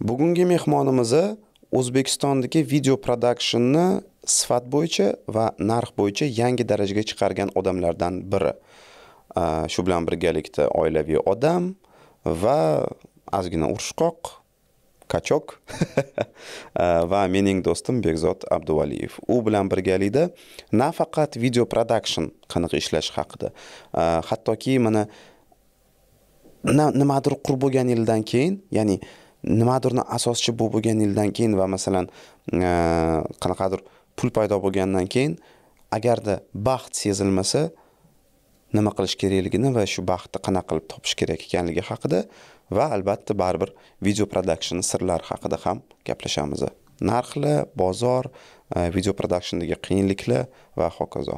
Bugungi mehmonimiz O'zbekistondagi video prodakshnni sifat bo'yicha va narx bo'yicha yangi darajaga chiqargan odamlardan biri. Shu bilan birgalikda oilaviy odam va ozgina urushqoq kachok va mening do'stim Bekzod Abduvaliyev. U bilan birgalikda nafaqat video production qanaqa ishlash haqida, hattoki mana nimadir qurib bo'lgan yildan keyin, ya'ni nimadirni asoschi bo'lib bo'lgan yildan keyin va masalan e, qanaqadir pul paydo bo'lgandan keyin agarda baxt sezilmasa nima qilish kerakligini va shu baxtni qanaqa qilib topish kerak ekanligi haqida va albatta baribir video production sirlari haqida ham gaplashamiz narxlar bozor e, video productiondagi qiyinliklar va hokazo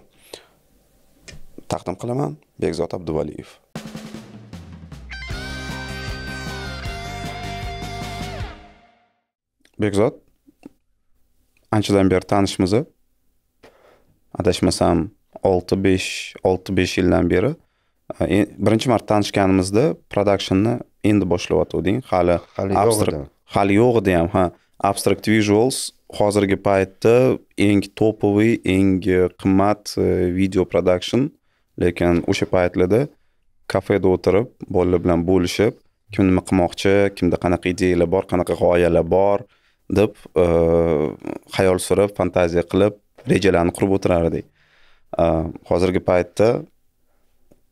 taqdim qilaman bekzod abduvaliyev bekzod anchadan beri tanishmiz adashmasam olti besh olti besh yildan beri e, e, birinchi marta tanishganimizda productionni endi boshlayotganding hali hali yo'q hali edi ham ha abstract visuals hozirgi paytda eng topoviy eng e, qimmat video production lekin o'sha paytlarda kafeda o'tirib bolalar bilan bo'lishib kim nima qilmoqchi kimda qanaqa ideyalar bor qanaqa g'oyalar bor deb e, xayol surib fantaziya qilib rejalarni qurib o'tirar edik e, hozirgi paytda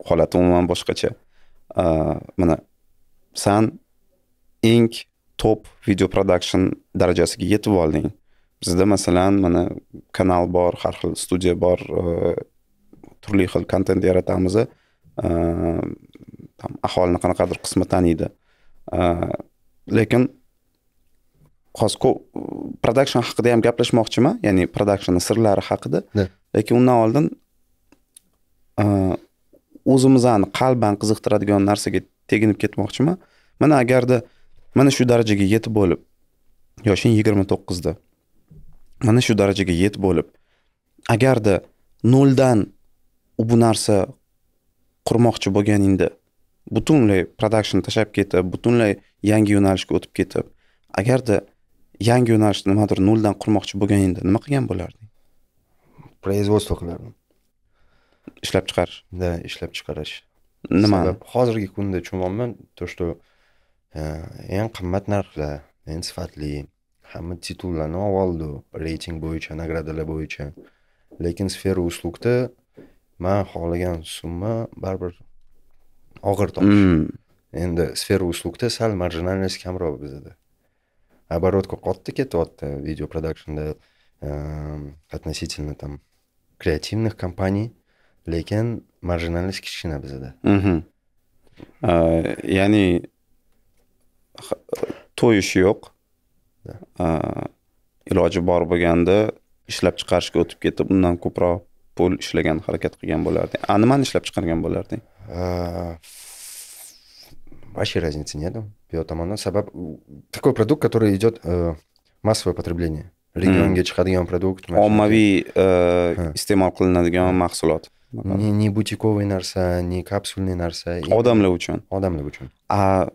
holat umuman boshqacha e, mana san eng top video production darajasiga yetib olding bizda masalan mana kanal bor har xil studiya bor turli xil kontent yaratamiz tam aholini qanaqadir qismi taniydi lekin hozir production haqida ham gaplashmoqchiman ya'ni production sirlari haqida lekin undan oldin e, o'zimizni qalban qiziqtiradigan narsaga teginib ketmoqchiman mana agarda mana shu darajaga yetib bo'lib yoshing yigirma to'qqizda mana shu darajaga yetib bo'lib agarda noldan bu narsa qurmoqchi bo'lganingda butunlay production tashlab ketib butunlay yangi yo'nalishga o'tib ketib agarda yangi yo'nalishni nimadir noldan qurmoqchi bo'lganingda nima qilgan bo'larding производство qilardim ishlab chiqarish да ishlab chiqarish nima hozirgi kunda tushunyapman то что э, eng qimmat narxda eng sifatli hamma titullarni oldi reyting bo'yicha nagradalar bo'yicha lekin sfera uslugda man xohlagan summa baribir og'ir topish mm. endi sfera uslugda sal marjinalность kamroq bizada оборотку от-таки от э, видео продакшнда относительно там креативных kreativных kompaniy lekin marjinallik kichkina bizada ya'ni to'yish yo'q иложи бор бўлганда ishlab chiqarishga o'tib ketib undan ko'proq pul ishlagan harakat qilgan bo'larding а нимани ishlab chiqargan bo'larding вообще разницы нету yo tomonidan sabab такой produkt который идет э, массовое потребление regionga chiqadigan produkt ommaviy iste'mol qilinadigan mahsulot не не butikovый narsa не kapsulniy narsa odamlar uchun odamlar uchun a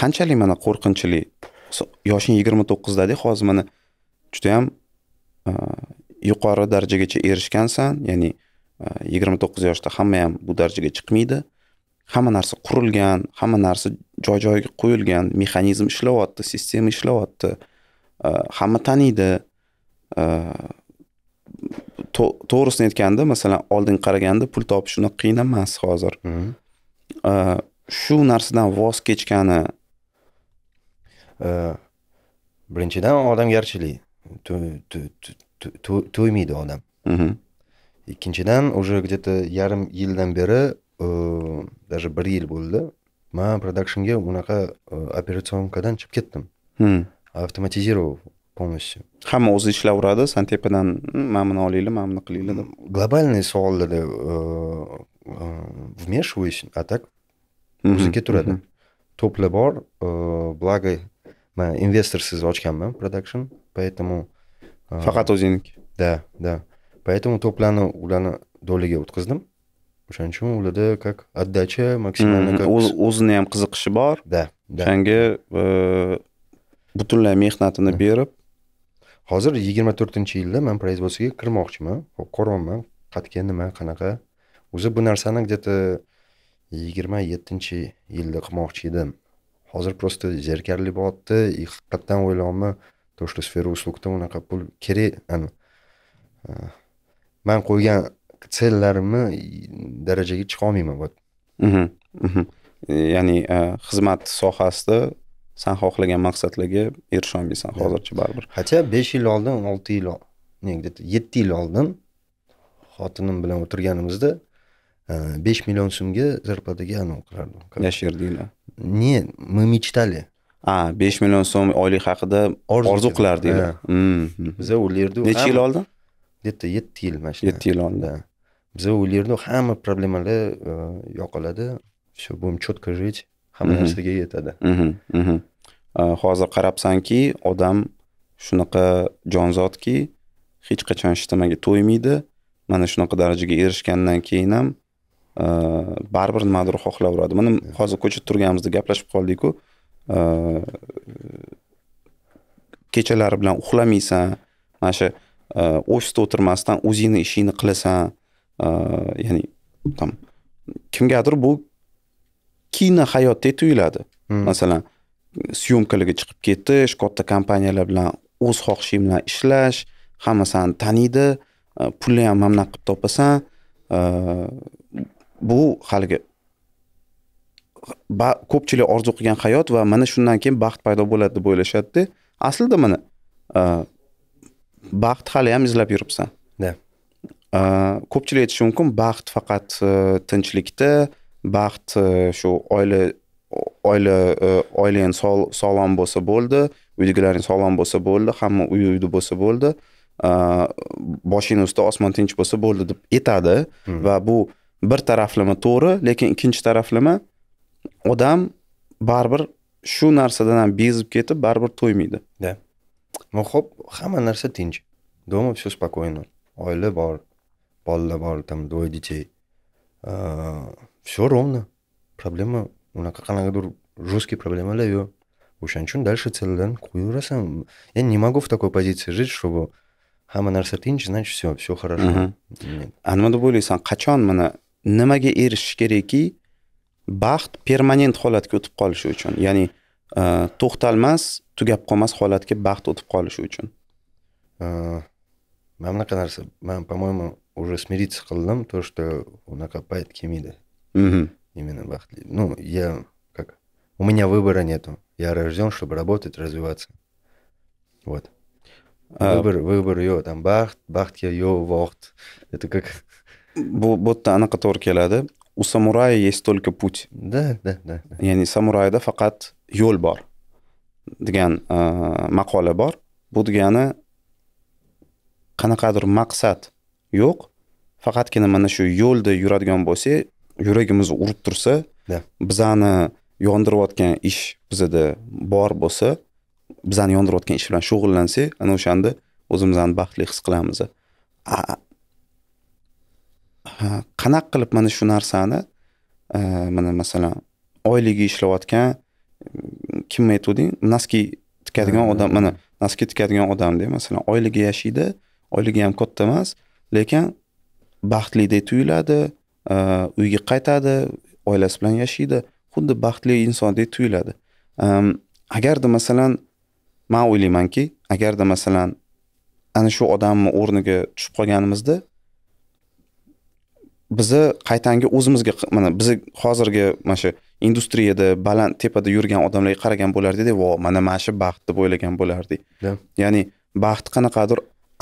qanchalik mana qo'rqinchli yoshing yigirma to'qqizdadek hozir mana judayam yuqori darajagacha erishgansan ya'ni yigirma to'qqiz yoshda hamma ham bu darajaga chiqmaydi hamma narsa qurilgan hamma narsa joy joyiga qo'yilgan mexanizm ishlayapti sistema ishlayapti hamma taniydi to'g'risini aytganda masalan oldin qaraganda pul topish unaqa qiyin emas hozir shu narsadan voz kechgani birinchidan odamgarchilik to'ymaydi odam ikkinchidan уже где то yarim yildan beri Э, даже bir yil бўлди man продакшнга унақа э, операционкадан chiqib ketdim avtomatizировал полностью hamma o'zi сан тепадан mana buni olinglar mana buni qilinglar deb глобальный savollarda вмешиваюсь а так o'ziga turadi to'pla bor благо man investorsiz ochganman продакшн поэтому faqat э, o'zingniki да да поэтому to'plarni ularni doliga o'tkazdim o'shaning uchun ularda как отдача максимально как o'zini ham qiziqishi bor да o'shanga э, butunlay mehnatini berib hozir yigirma to'rtinchi yilda man производствоga kirmoqchiman ko'ryapman qayerga nima qanaqa o'zi bu narsani где то yigirma yettinchi yilda qilmoqchi edim hozir просто zerikarli bo'lyapti и haqiqatdan o'ylayapman то что сфера услугда unaqa pul kerak man э, qo'ygan sellarimni darajaga chiqa olmayman вот mhm, mhm. ya'ni e, xizmat sohasida san xohlagan maqsadlarga erisha olmaysan hozircha baribir хотя besh yil oldin olti yil не где то yetti yil oldin xotinim bilan o'tirganimizda e, besh million so'mga зарплатаga anavi qilardim yashardinglar не мы мечтали a besh million so'm oylik haqida orzu qilardinglar hmm, hmm. biza yerda necha yil oldin где то yetti yil mana shu yetti yil oldin biza o'ylayrdik hamma problemalar e, yoqiladi все будем четко жить hamma mhm. narsaga yetadi mhm, mhm. E, hozir qarabsanki odam shunaqa jonzotki hech qachon hech nimaga to'ymaydi mana shunaqa darajaga erishgandan keyin ham e, baribir nimadir xohlayveradi mana hozir ko'chada turganimizda gaplashib qoldik-ku. kechalari bilan uxlamaysan mana shu ofisda o'tirmasdan o'zingni ishingni qilasan ya'ni там kimgadir bu kino hayotdek tuyuladi hmm. masalan syomkalarga chiqib ketish katta kompaniyalar bilan o'z xohishing bilan ishlash hamma sani taniydi pulni ham mana bunaqa qilib topasan bu haligi ko'pchilik orzu qilgan hayot va mana shundan keyin baxt paydo bo'ladi deb o'ylashadida aslida mana baxt hali ham izlab yuribsan yeah. Э, ko'pchilik aytishi mumkin baxt faqat э, tinchlikda baxt э, shu oila oila oilang sog'lom bo'lsa bo'ldi uydagilaring sog'lom bo'lsa bo'ldi hamma uy uyda bo'lsa bo'ldi boshingni ustida osmon tinch bo'lsa bo'ldi deb aytadi hmm. va bu bir taraflama to'g'ri lekin ikkinchi taraflama odam baribir shu narsadan ham bezib ketib baribir to'ymaydi да ну ho'p hamma narsa tinch дома все спокойно oila bor bolalar там двое детей все ровно проблема unaqa qanaqadir жесткий проблемаlar yo'q o'shaning uchun дальше целдан qo'yaverasan я не могу в такой позиции жить чтобы hamma narsa tinch значит все все хорошо nima deb o'ylaysan qachon mana nimaga erishish бахт, baxt permanent holatga o'tib qolishi uchun ya'ni to'xtalmas tugab qolmas holatga baxt o'tib qolishi uchun mana bunaqa narsa man по моему уже смириться qildim то что унаqa payt kelmaydi именно вахтли ну я как у меня выбора нету я рожден чтобы работать развиваться вот а выбор выбор yo'q там бахт baxtga yo'q вахт это как вот bu yerda anaqa to'g'ri у самурая есть только путь да да да ya'ni samurayda faqat yo'l bor degan maqola bor bu degani qanaqadir maqsad yo'q faqatgina mana shu yo'lda yuradigan bo'lsak yuragimiz urib tursa yeah. bizani yondirayotgan ish bizada bor bo'lsa bizani yondirayotgan ish bilan shug'ullansak ana o'shanda o'zimizni baxtli his qilamiz qanaqa qilib mana shu narsani e, mana masalan oyligi ishlayotgan kim aytuvding noski tikadigan odam mana noski tikadigan odamda masalan oyligi yashaydi oyligi ham katta emas lekin baxtlidek tuyuladi e, uyga qaytadi oilasi bilan yashaydi xuddi baxtli insondek tuyuladi agarda masalan man o'ylaymanki agarda masalan ana shu odamni o'rniga tushib qolganimizda bizni qaytangi o'zimizga mana bizni hozirgi mana shu industriyada baland tepada yurgan odamlarga qaragan bo'lardikda vo mana mana shu baxt deb o'ylagan bo'lardik ya'ni baxt qanaqadir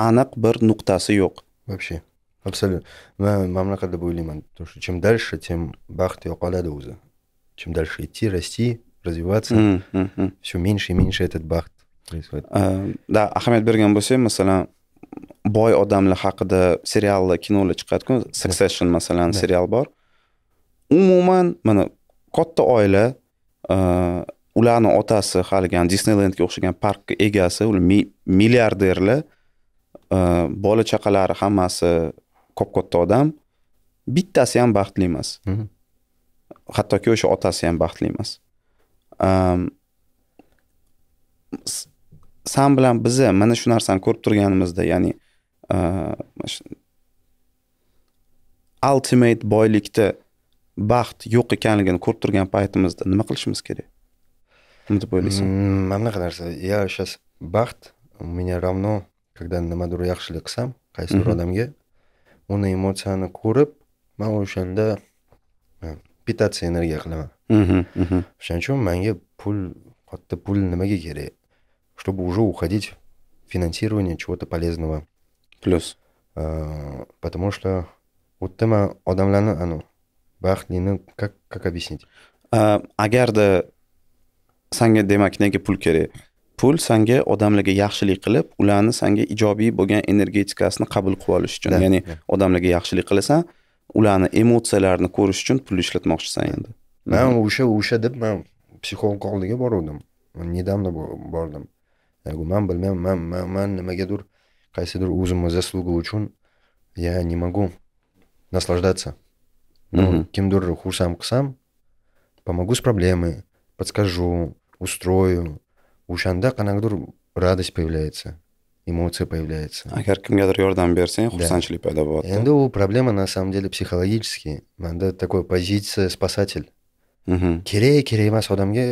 aniq bir nuqtasi yo'q вообще абсолютно мам мынака деп ойлойман то что чем дальше тем бакыт жоголады өзү чем дальше идти расти развиваться mm -hmm. все меньше и меньше этот бакыт происходит э, да ахамет берген болсо эми масалан бой адамлар хакыда сериалы э, кинолор чыгат го сексешн масалан сериал бар умуман мына катта айла э, уларнын атасы халиги дисней лендге окшоган парктын эгеси миллиардерлер Э, bola chaqalari hammasi kop katta odam bittasi ham baxtli emas hattoki o'sha otasi ham baxtli emas san bilan bizni mana shu narsani ko'rib turganimizda ya'ni e, ultimate boylikda baxt yo'q ekanligini ko'rib turgan paytimizda nima qilishimiz kerak nima deb o'ylaysan mm, mana bunaqa narsa я сейчас baxt у меня равно когда nimadir yaxshilik qilsam qaysidir odamga uni emotsiyani ko'rib man o'shanda питаться energiya qilaman o'shaning uchun manga pul katta pul nimaga kerak чтобы уже уходить в финансирование чего то полезного плюс потому что u yerda man odamlarni anavi baxtlini как как объяснить agarda sanga demak nega pul kerak pul sanga odamlarga yaxshilik qilib ularni sanga ijobiy bo'lgan energetikasini qabul qilib olish uchun ya'ni odamlarga yaxshilik qilasan ularni emotsiyalarini ko'rish uchun pul ishlatmoqchisan endi man o'sha o'sha deb man psixolog oldiga boruvdim недавно bordim man bilmayman man man nimagadir qaysidir o'zimni zasluga uchun я не могу наслаждаться kimdir xursand qilsam помогу с проблемой подскажу устрою o'shanda qanaqadir radost появляется эмоция появляется agar kimgadir yordam bersang xursandchilik paydo bo'ladi endi u problema на самом деле psixologический manda такой позиция спасатель kerak kerak emas odamga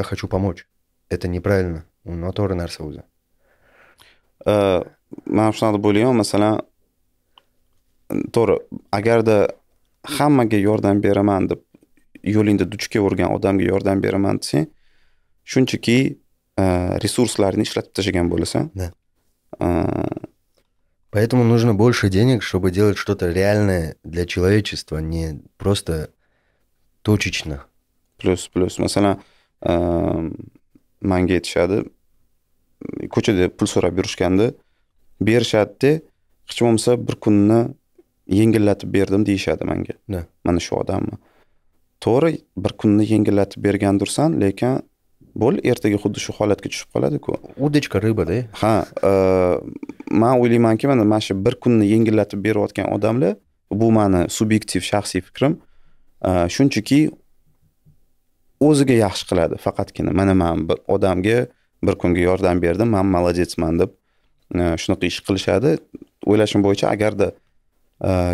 я хочу помочь это неправильно u noto'g'ri narsa o'zi man shunaqa deb o'ylayman masalan to'g'ri agarda hammaga yordam beraman deb yo'lingda duch kelavergan odamga yordam beraman desang shunchaki e, resurslarni ishlatib tashlagan bo'lasan да e, поэтому нужно больше денег чтобы делать что-то реальное для человечества не просто точечно плюс плюс masalan manga aytishadi ko'chada pul so'rab yurishganda berishadida hech bo'lmasa bir kunni yengillatib berdim deyishadi manga mana shu odamni to'g'ri bir kunni yengillatib bergandursan lekin bo'ldi ertaga xuddi shu holatga tushib qoladiku удочка рыбада ha e, man o'ylaymanki mana mana shu bir kunni yengillatib berayotgan odamlar bu mani subyektiv shaxsiy fikrim e, shunchaki o'ziga yaxshi qiladi faqatgina mana man bir odamga bir kunga yordam berdim man молодецman deb e, shunaqa ish qilishadi o'ylashim bo'yicha agarda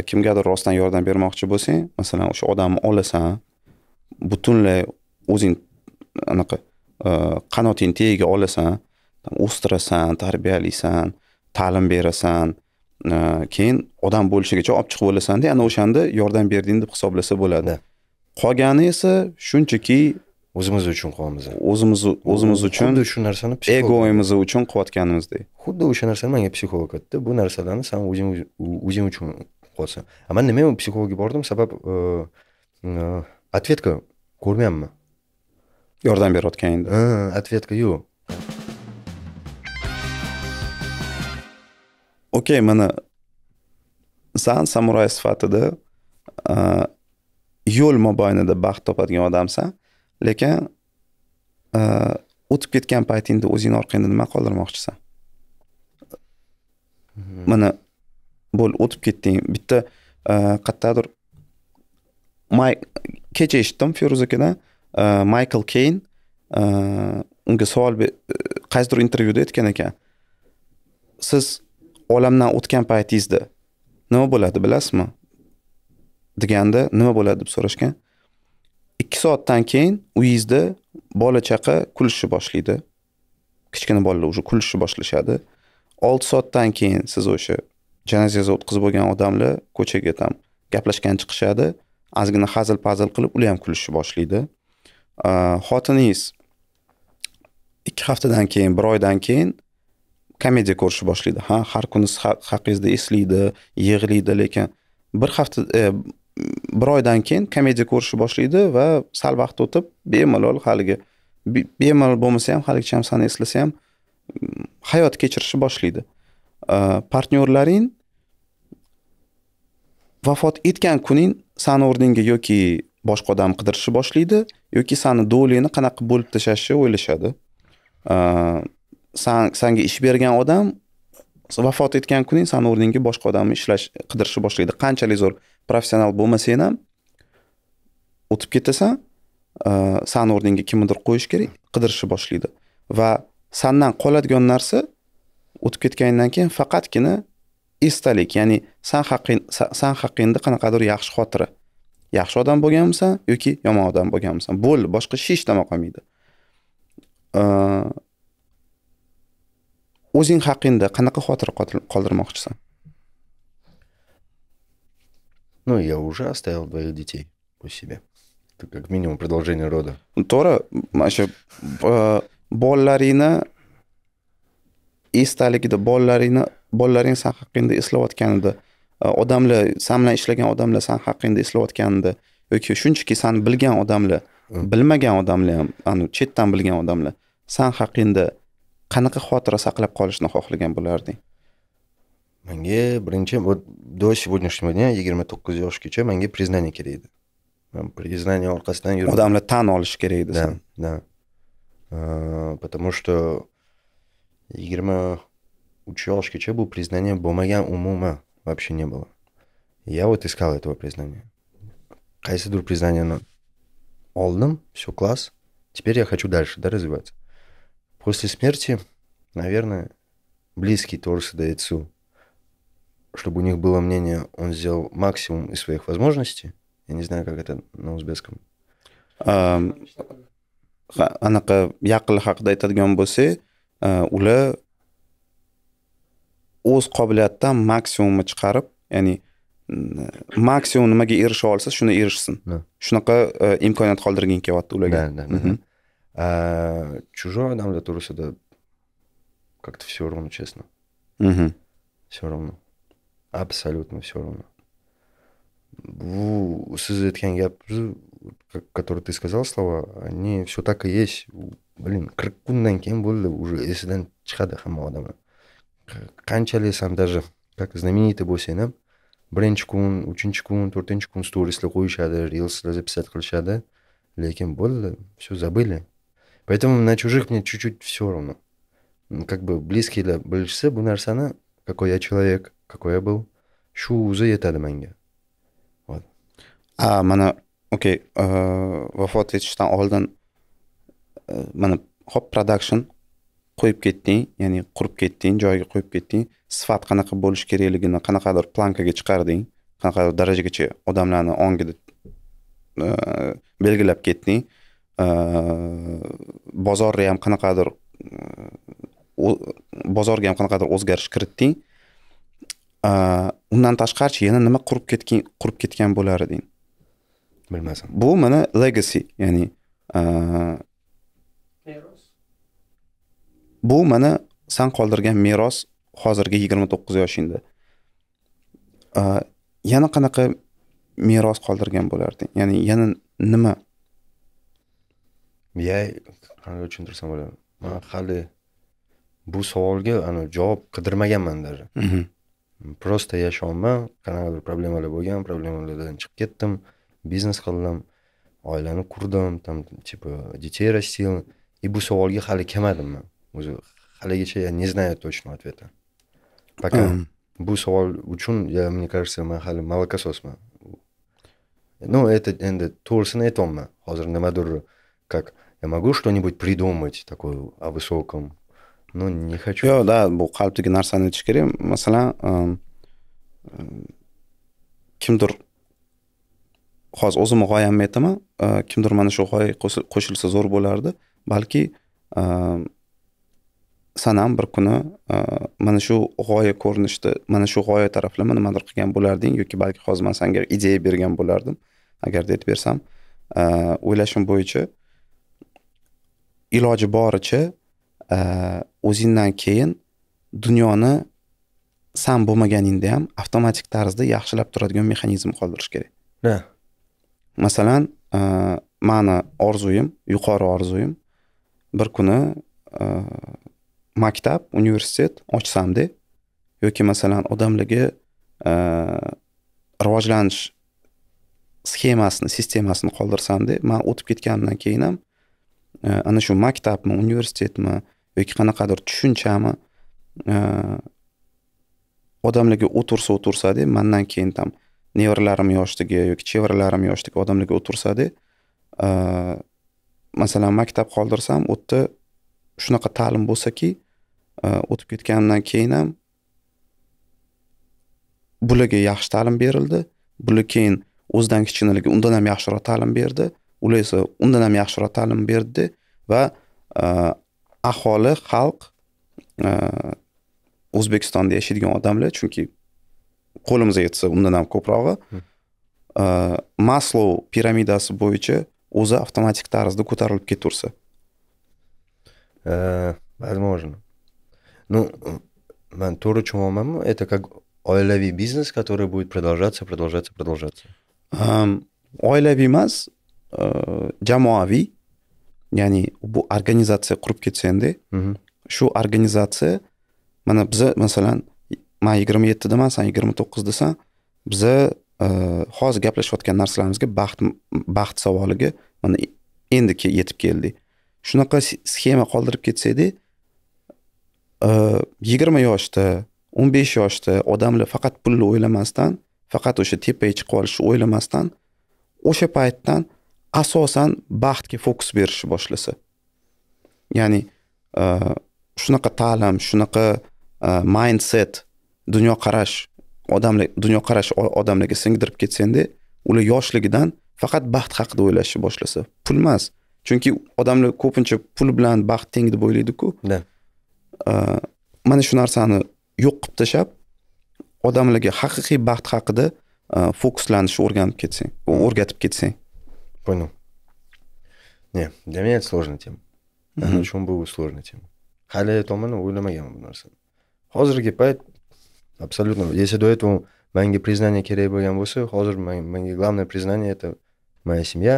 kimgadir rostdan yordam bermoqchi bo'lsang masalan o'sha odamni olasan butunlay o'zing anaqa qanotingni tagiga olasan o'stirasan tarbiyalaysan ta'lim berasan e, keyin odam bo'lishigacha olib chiqib olasanda ana o'shanda yordam berding deb hisoblasa bo'ladi qolgani esa shunchaki o'zimiz uchun qilyapmiz o'zimiz o'zimiz uchun xuddi shu narsani egoimiz uchun qilayotganimizdek xuddi o'sha narsani manga psixolog aytdi bu narsalarni san o'zing o'zing uchun qilyapsan man nima psixologga bordim sabab ответка e, e, ko'rmayapman yordam berayotgan endi ответка yo'q okey mana san samuray sifatida yo'l mobaynida baxt topadigan odamsan lekin o'tib ketgan paytingda o'zingni orqangda nima qoldirmoqchisan hmm. mana bo'ldi o'tib ketding bitta qayerdadir may kecha eshitdim feruz akadan maykl э, keyn э, unga savol qaysidir intervyuda aytgan ekan siz olamdan o'tgan paytingizda nima bo'ladi bilasizmi deganda nima bo'ladi deb so'rashgan ikki soatdan keyin uyingizda bola chaqa kulishni boshlaydi kichkina bolalar уже kulishni boshlashadi olti soatdan keyin siz o'sha janozangizga o'tkazib bo'lgan odamlar ko'chaga там gaplashgan chiqishadi ozgina hazil pazil qilib ular ham kulishni boshlaydi xotiningiz ikki haftadan keyin bir oydan keyin komediya ko'rishni boshlaydi ha har kuni siz haqingizda eslaydi yig'laydi lekin bir hafta e, bir oydan keyin komediya ko'rishni boshlaydi va sal vaqt o'tib bemalol haligi bemalol bo'lmasa ham haligicha ham sani eslasa ham mm, hayot kechirishni boshlaydi e, partnyorlaring vafot etgan kuning sani o'rningga yoki boshqa odam qidirishni boshlaydi yoki sani do'lingni qanaqa bo'lib tashlashni o'ylashadi san sanga ish bergan odam vafot etgan kuning sani o'rningga boshqa odamni ishlash qidirishni boshlaydi qanchalik zo'r professional bo'lmasang ham o'tib ketasan sani o'rningga kimnidir qo'yish kerak qidirishni boshlaydi va sandan qoladigan narsa o'tib ketgandan keyin faqatgina esdalik ya'ni san haqing san haqingda qanaqadir yaxshi xotira yaxshi odam bo'lganmisan yoki yomon odam bo'lganmisan bo'ldi boshqa hech narsa qolmaydi o'zing haqingda qanaqa xotira qoldirmoqchisan ну я уже оставил двоих детей у себя это как минимум продолжение рода to'g'ri mana shu bolalaringni esdaligida bolalaringni bolalaring san haqingda eslayotganida Э, odamlar san bilan ishlagan odamlar san haqingda eslayotganda yoki shunchaki san bilgan odamlar bilmagan odamlar ham anu chetdan bilgan odamlar san haqingda qanaqa xotira saqlab qolishni xohlagan bo'larding menga birinchi вот до сегодняшнего дня yigirma to'qqiz yoshgacha menga priznaniye kerak edi man orqasidan yurib odamlar tan olishi kerak edi да э, потому что yigirma uch yoshgacha bu priznaniye bo'lmagan umuman вообще не было. Я вот искал этого признания. Qaysidir а признание но олдом, все класс, теперь я хочу дальше, да, развиваться. После смерти, наверное, близкие тоже дается, чтобы у них было мнение, он сделал максимум из своих возможностей. Я не знаю, как это на узбекском. anaqa yaqin haqida aytadigan bo'lsak ular o'z qobiliyatidan maksimumni chiqarib ya'ni maksimum nimaga erisha olsa shuni erishsin shunaqa e, imkoniyat qoldirging kelyapti ularga mhm. чужой нам для турсida как-то все равно честно mhm. все равно абсолютно все равно bu siz aytgan gap который ты сказал слова они все так и есть блин qirq kundan keyin bo'ldi уже esidan chiqadi hamma odamlar qanchalik ham даже как знаменитый bo'lsang ham birinchi kun uchinchi kun to'rtinchi kun storislar qo'yishadi reelslar записать qilishadi lekin bo'ldi все забыли поэтому на чужих мне чуть чуть все равно как бы близкийlar bilishsa bu narsani какой я человек какой я был shu o'zi yetadi menga вот a mana okey vafot etishdan oldin mana hop production qo'yib ketding ya'ni qurib ketding joyiga qo'yib ketding sifat qanaqa bo'lishi kerakligini qanaqadir plankaga chiqarding qanaqadir darajagacha odamlarni ongida e, belgilab ketding e, bozorni ham qanaqadir e, bozorga ham qanaqadir o'zgarish kiritding undan tashqari yana nima qurib ketgan qurib ketgan bo'lar eding bilmasam bu mana legacy ya'ni bu mana san qoldirgan meros hozirgi yigirma to'qqiz yoshingda yana qanaqa meros qoldirgan bo'larding ya'ni yana nima ya qanday tushuntirsam bo'ladi man hali bu savolga javob qidirmaganman даже mhm. просто yashayapman qanaqadir problemalar bo'lgan problemalardan chiqib ketdim biznes qildim oilani qurdim там типа детей растил и bu savolga hali kelmadim man o'zi haligacha я не знаю точно ответа пока bu savol uchun я мне кажется man hali malakasosman ну это endi to'g'risini aytyapman hozir nimadir как я могу что нибудь придумать такое о высоком ну не хочу yo'q да bu qalbdagi narsani aytish kerak masalan kimdir hozir o'zimni g'oyamni aytaman kimdir mana shu g'oyaga qo'shilsa zo'r bo'lardi balki sanam bir kuni e, mana shu g'oya ko'rinishda mana shu g'oya taraflama nimadir qilgan bo'larding yoki balki hozir man senga ideya bergan bo'lardim agarda aytib bersam e, o'ylashim bo'yicha iloji boricha e, o'zingdan keyin dunyoni san bo'lmaganingda ham avtomatik tarzda yaxshilab turadigan mexanizm qoldirish kerak masalan mani orzuyim yuqori orzuyim bir kuni maktab universitet ochsamda yoki masalan odamlarga e, rivojlanish sxemasini sistemasini qoldirsamda man o'tib ketganimdan keyin ham e, ana shu maktabmi universitetmi yoki qanaqadir tushunchami e, odamlarga o'tirsa o'tirsada mandan keyin там nevaralarim yoshdagi yoki chevaralarim yoshdagi odamlarga o'tirsada masalan maktab qoldirsam u yerda shunaqa ta'lim bo'lsaki e, o'tib ketganimdan keyin ham bularga yaxshi ta'lim berildi bular keyin o'zidan kichkinaligi undan ham yaxshiroq ta'lim berdi ular esa undan ham yaxshiroq ta'lim berdi va e, aholi xalq e, o'zbekistonda yashaydigan odamlar chunki qo'limiz yetsa undan ham ko'prog'i hmm. maslov piramidasi bo'yicha o'zi avtomatik tarzda ko'tarilib ketaversa Э, возможно. Ну, Туру Чумамаму – это как ойлави biznes, который будет продолжаться, продолжаться, продолжаться. Oilaviy emas, jamoaviy. Ya'ni bu organizatsiya qurib ketsa shu organizatsiya mana biza masalan man yigirma yettidaman san yigirma to'qqizdasan biza hozir gaplashayotgan narsalarimizga baxt baxt savoliga mana endi yetib келди. shunaqa sxema qoldirib ketsangiz e, yigirma yoshda o'n besh yoshda odamlar faqat pulni o'ylamasdan faqat o'sha tepaga chiqib olishni o'ylamasdan o'sha paytdan asosan baxtga fokus berishni boshlasa ya'ni e, shunaqa ta'lim shunaqa e, mindset dunyoqarash odamlar dunyoqarash odamlarga singdirib ketsangda ular yoshligidan faqat baxt haqida o'ylashni boshlasa pul emas chunki odamlar ko'pincha pul bilan baxt teng deb o'ylaydiku да э, mana shu narsani yo'q qilib tashlab odamlarga haqiqiy baxt haqida э, fokuslanishni o'rganib ketsang o'rgatib ketsang понял не для меня это сложная тема mm uchun bu сложная тема hali tomon o'ylamaganman bu narsani hozirgi payt абсолютно если до этого manga признание kerak bo'lgan bo'lsa hozir manga главное признание это моя семья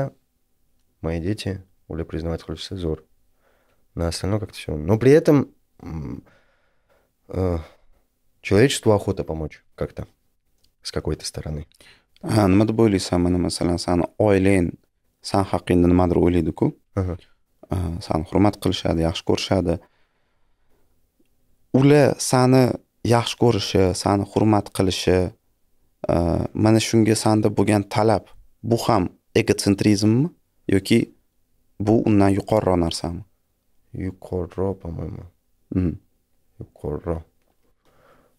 мои дети Оля признавать роль Сезор. На остальное как-то все. Но при этом э, человечеству охота помочь как-то с какой-то стороны. Э, мы deb o'ylaysan mana masalan sani oilang san haqingda nimadir o'ylaydiku sani hurmat qilishadi yaxshi ko'rishadi ular sani yaxshi ko'rishi sani hurmat qilishi mana shunga sanda bo'lgan talab bu ham egotsentrizmmi yoki Bu undan yuqoriroq narsami? yuqoriroq по-моему. yuqoriroq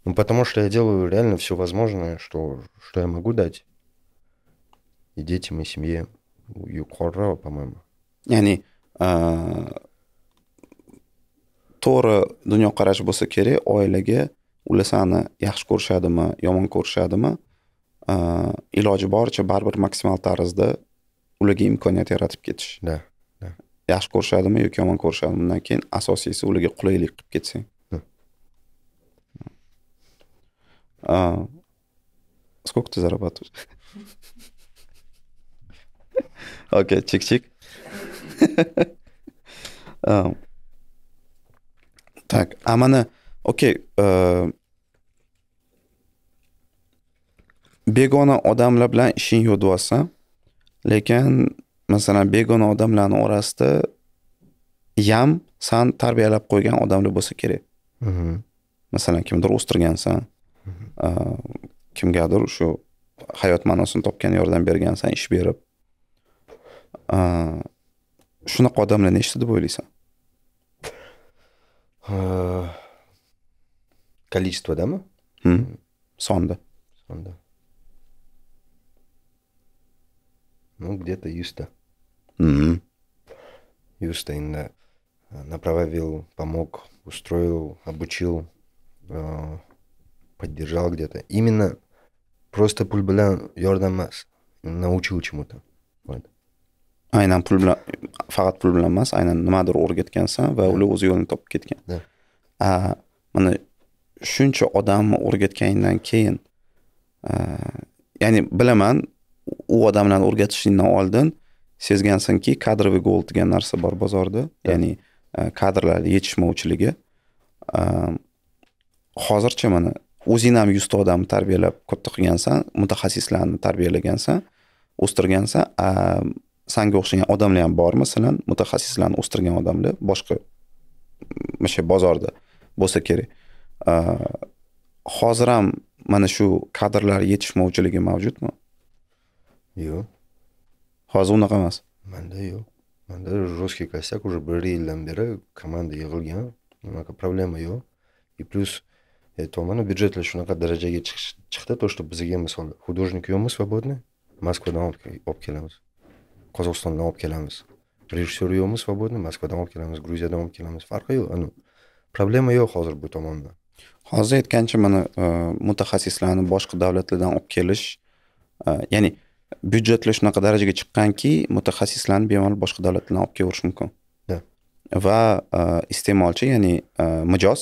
Ну, потому что я делаю реально все возможное, что, что я могу дать. И детям, и семье. yuqoriroq по-моему. Ya'ni to'g'ri dunyoqarash bo'lsa kerak oilaga sani yaxshi ko'rishadimi yomon ko'rishadimi iloji boricha baribir maksimal tarzda ularga imkoniyat yaratib ketish да yaxshi ko'rishadimi yoki yomon ko'rishadimi undan keyin asosiysi ularga qulaylik qilib ketsang сколько ты зарабатываешь окей чик чик так а окей okey begona odamlar bilan ishing yo'q deyapsan lekin masalan begona odamlarni orasida yam san tarbiyalab qo'ygan odamlar bo'lsa kerak mm-hmm. masalan kimdir o'stirgansan mm-hmm. uh, kimgadir shu hayot ma'nosini topgan yordam bergansan ish berib uh, shunaqa odamlar nechta deb o'ylaysan количестводami uh, hmm, sonda sonda ну, где-то Юста. Mm-hmm. Юстейн направил, помог, устроил, обучил, э, поддержал где-то. Именно просто pul bilan yordammas nauchil чему-то вот. aynan pul bilan faqat pul bilan emas aynan nimadir o'rgatgansan va ular o'z yo'lini topib ketgan mana shuncha odamni o'rgatganingdan keyin ya'ni bilaman u odamlarni o'rgatishingdan oldin sezgansanki kadrovый gol degan narsa bor bozorda yeah. ya'ni e, kadrlarni yetishmovchiligi e, hozircha mana o'zing ham yuzta odamni tarbiyalab katta qilgansan mutaxassislarni tarbiyalagansan o'stirgansan sanga o'xshagan odamlar ham bor masalan mutaxassislarni o'stirgan odamlar boshqa o'sha bozorda bo'lsa kerak e, hozir ham mana shu kadrlar yetishmovchiligi mavjudmi yo'q hozir unaqa emas manda yo'q manda жесткий косяк уже bir yildan beri komanda yig'ilgan unaqa problema yo'q и плюс aytyapmanu э, byudjetlar shunaqa darajaga chiqdi то что bizga misol художник yo'qmi свободный moskvadan olib kelamiz qozog'istondan olib kelamiz rejissyor yo'qmi свободный moskvadan olib kelamiz gruziyadan olib kelamiz farqi yo'q anu problema yo'q hozir bu tomonda hozir aytgancha mana э, mutaxassislarni boshqa davlatlardan olib kelish э, ya'ni byudjetlar shunaqa darajaga chiqqanki mutaxassislarni bemalol boshqa davlatlardan olib kelaverish mumkin va e, iste'molchi ya'ni e, mijoz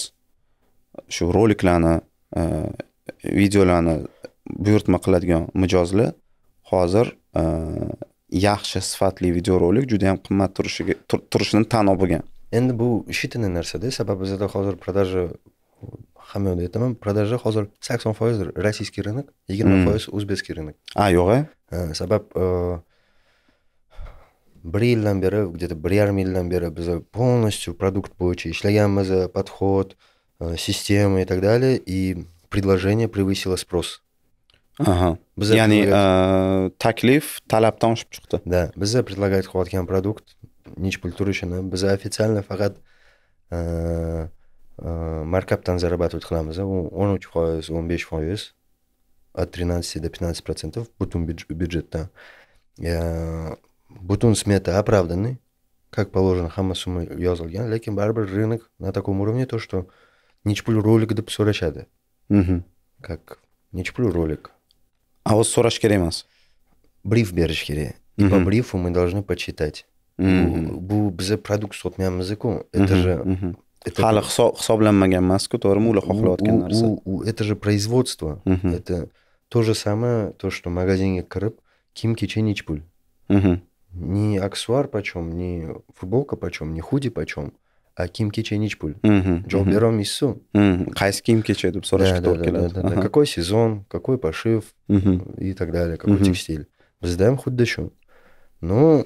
shu roliklarni e, videolarni buyurtma qiladigan mijozlar hozir yaxshi sifatli videorolik juda yam qimmat turishiga turishini tan olib olgan endi bu shitini narsada sababi bizada hozir продажа hamma yoqda aytaman продажа hozir sakson foiz rossiyskiy рынок yigirma foiz o'zbekskiy рынок a yo'q sabab bir yildan beri где то bir yarim yildan beri biza полностью produkt bo'yicha ishlaganmiz подход система и так далее и предложение превысило спрос Ага. biza ya'ni taklif talabdan oshib chiqdi да biza предлагать qilayotgan produkt nich pul turishini biza официально faqat markabdan зарабатывать qilamiz o'n uch foiz o'n besh foiz от 13 до 15 процентов бутун бюджетта butun смета оправданы как положено hamma сумма yozilgan lekin baribir рынок на таком уровне то что nechi pul rolik deb so'rashadi как nechi pul rolik а вот so'rash kerak emas бриф berish kerak и по брифу мы должны почитать bu biza produkt sotmayapmiz-ku это же hali hisoblanmagan emasku to'g'rimi ular xohlayotgan narsa это же производство это то же самое, то, что в магазине крып, ким кичен ичпуль. Угу. Не аксуар почем, не футболка почем, не худи почем, а ким кичен ичпуль. Угу. Джо берем иссу. Хайс ким киче, деп да, да, да, да, да, ага. Какой сезон, какой пошив угу. и так далее, какой угу. текстиль. Bizda ham xuddi shu ну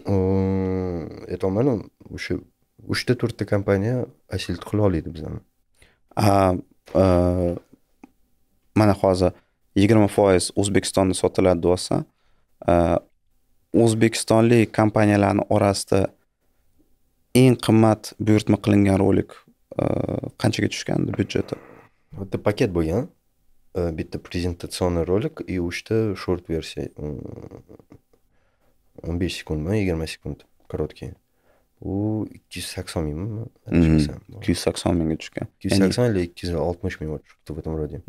aytyapmanu o'sha uchta to'rtta kompaniya asil qila oladi а mana э, hozir yigirma foiz o'zbekistonda sotiladi deyapsa e, o'zbekistonlik kompaniyalarni orasida eng qimmat buyurtma qilingan rolik e, qanchaga tushgandi byudjeti bitta paket bo'lgan e, bitta prezentatsion rolik и uchta short versiya o'n besh sekundmi yigirma sekund короткий u ikki yuz sakson mingmi adashmasam ikki yuz sakson mingga tushgan ikki yuz sakson или ikki yuz oltmish ming что то в этом роде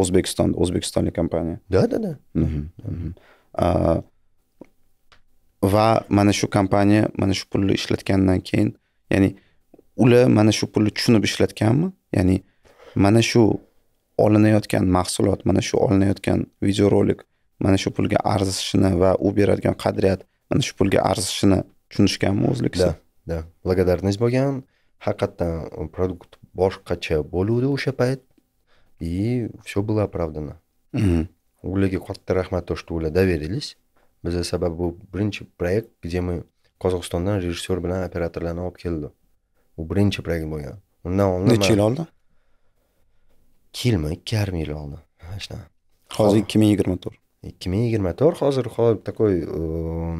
o'zbekiston o'zbekistonlik kompaniya да да да va mana shu kompaniya mana shu pulni ishlatgandan keyin ya'ni ular mana shu pulni tushunib ishlatganmi ya'ni mana shu olinayotgan mahsulot mana shu olinayotgan videorolik mana shu pulga arzishini va u beradigan qadriyat mana shu pulga arzishini tushunishganmi o'zlikda да благодарность bo'lgan haqiqatdan produkt boshqacha bo'luvdi o'sha payt и все было оправдано ularga katta rahmat то что ular доверились biza sababi bu birinchi proyekt где мы qozog'istondan rejissyor bilan operatorlarni olib keldi u birinchi proyekt bo'lgan undan oldin necha yil oldin ikki yilmi ikki yarim yil oldi ashuna hozir ikki ming yigirma to'rt ikki ming yigirma to'rt hozir такой э,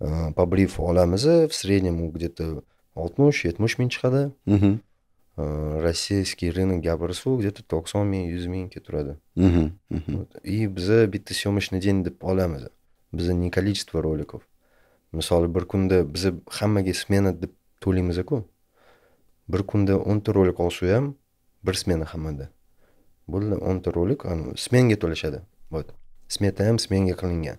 э, по бриф olamiz в среднем где то oltmish yetmish ming chiqadi rossiyskiy э, рынок gapirsa где то to'qson ming yuz mingga turadi и biza bitta syomочный день deb olamiz biza не количество роликов misoli bir kunda biza hammaga smena deb to'laymiz ku bir kunda o'nta rolik olsa ham bir smena hammada bo'ldi o'nta rolik smenga to'lashadi вот smeta ham smenga qilingan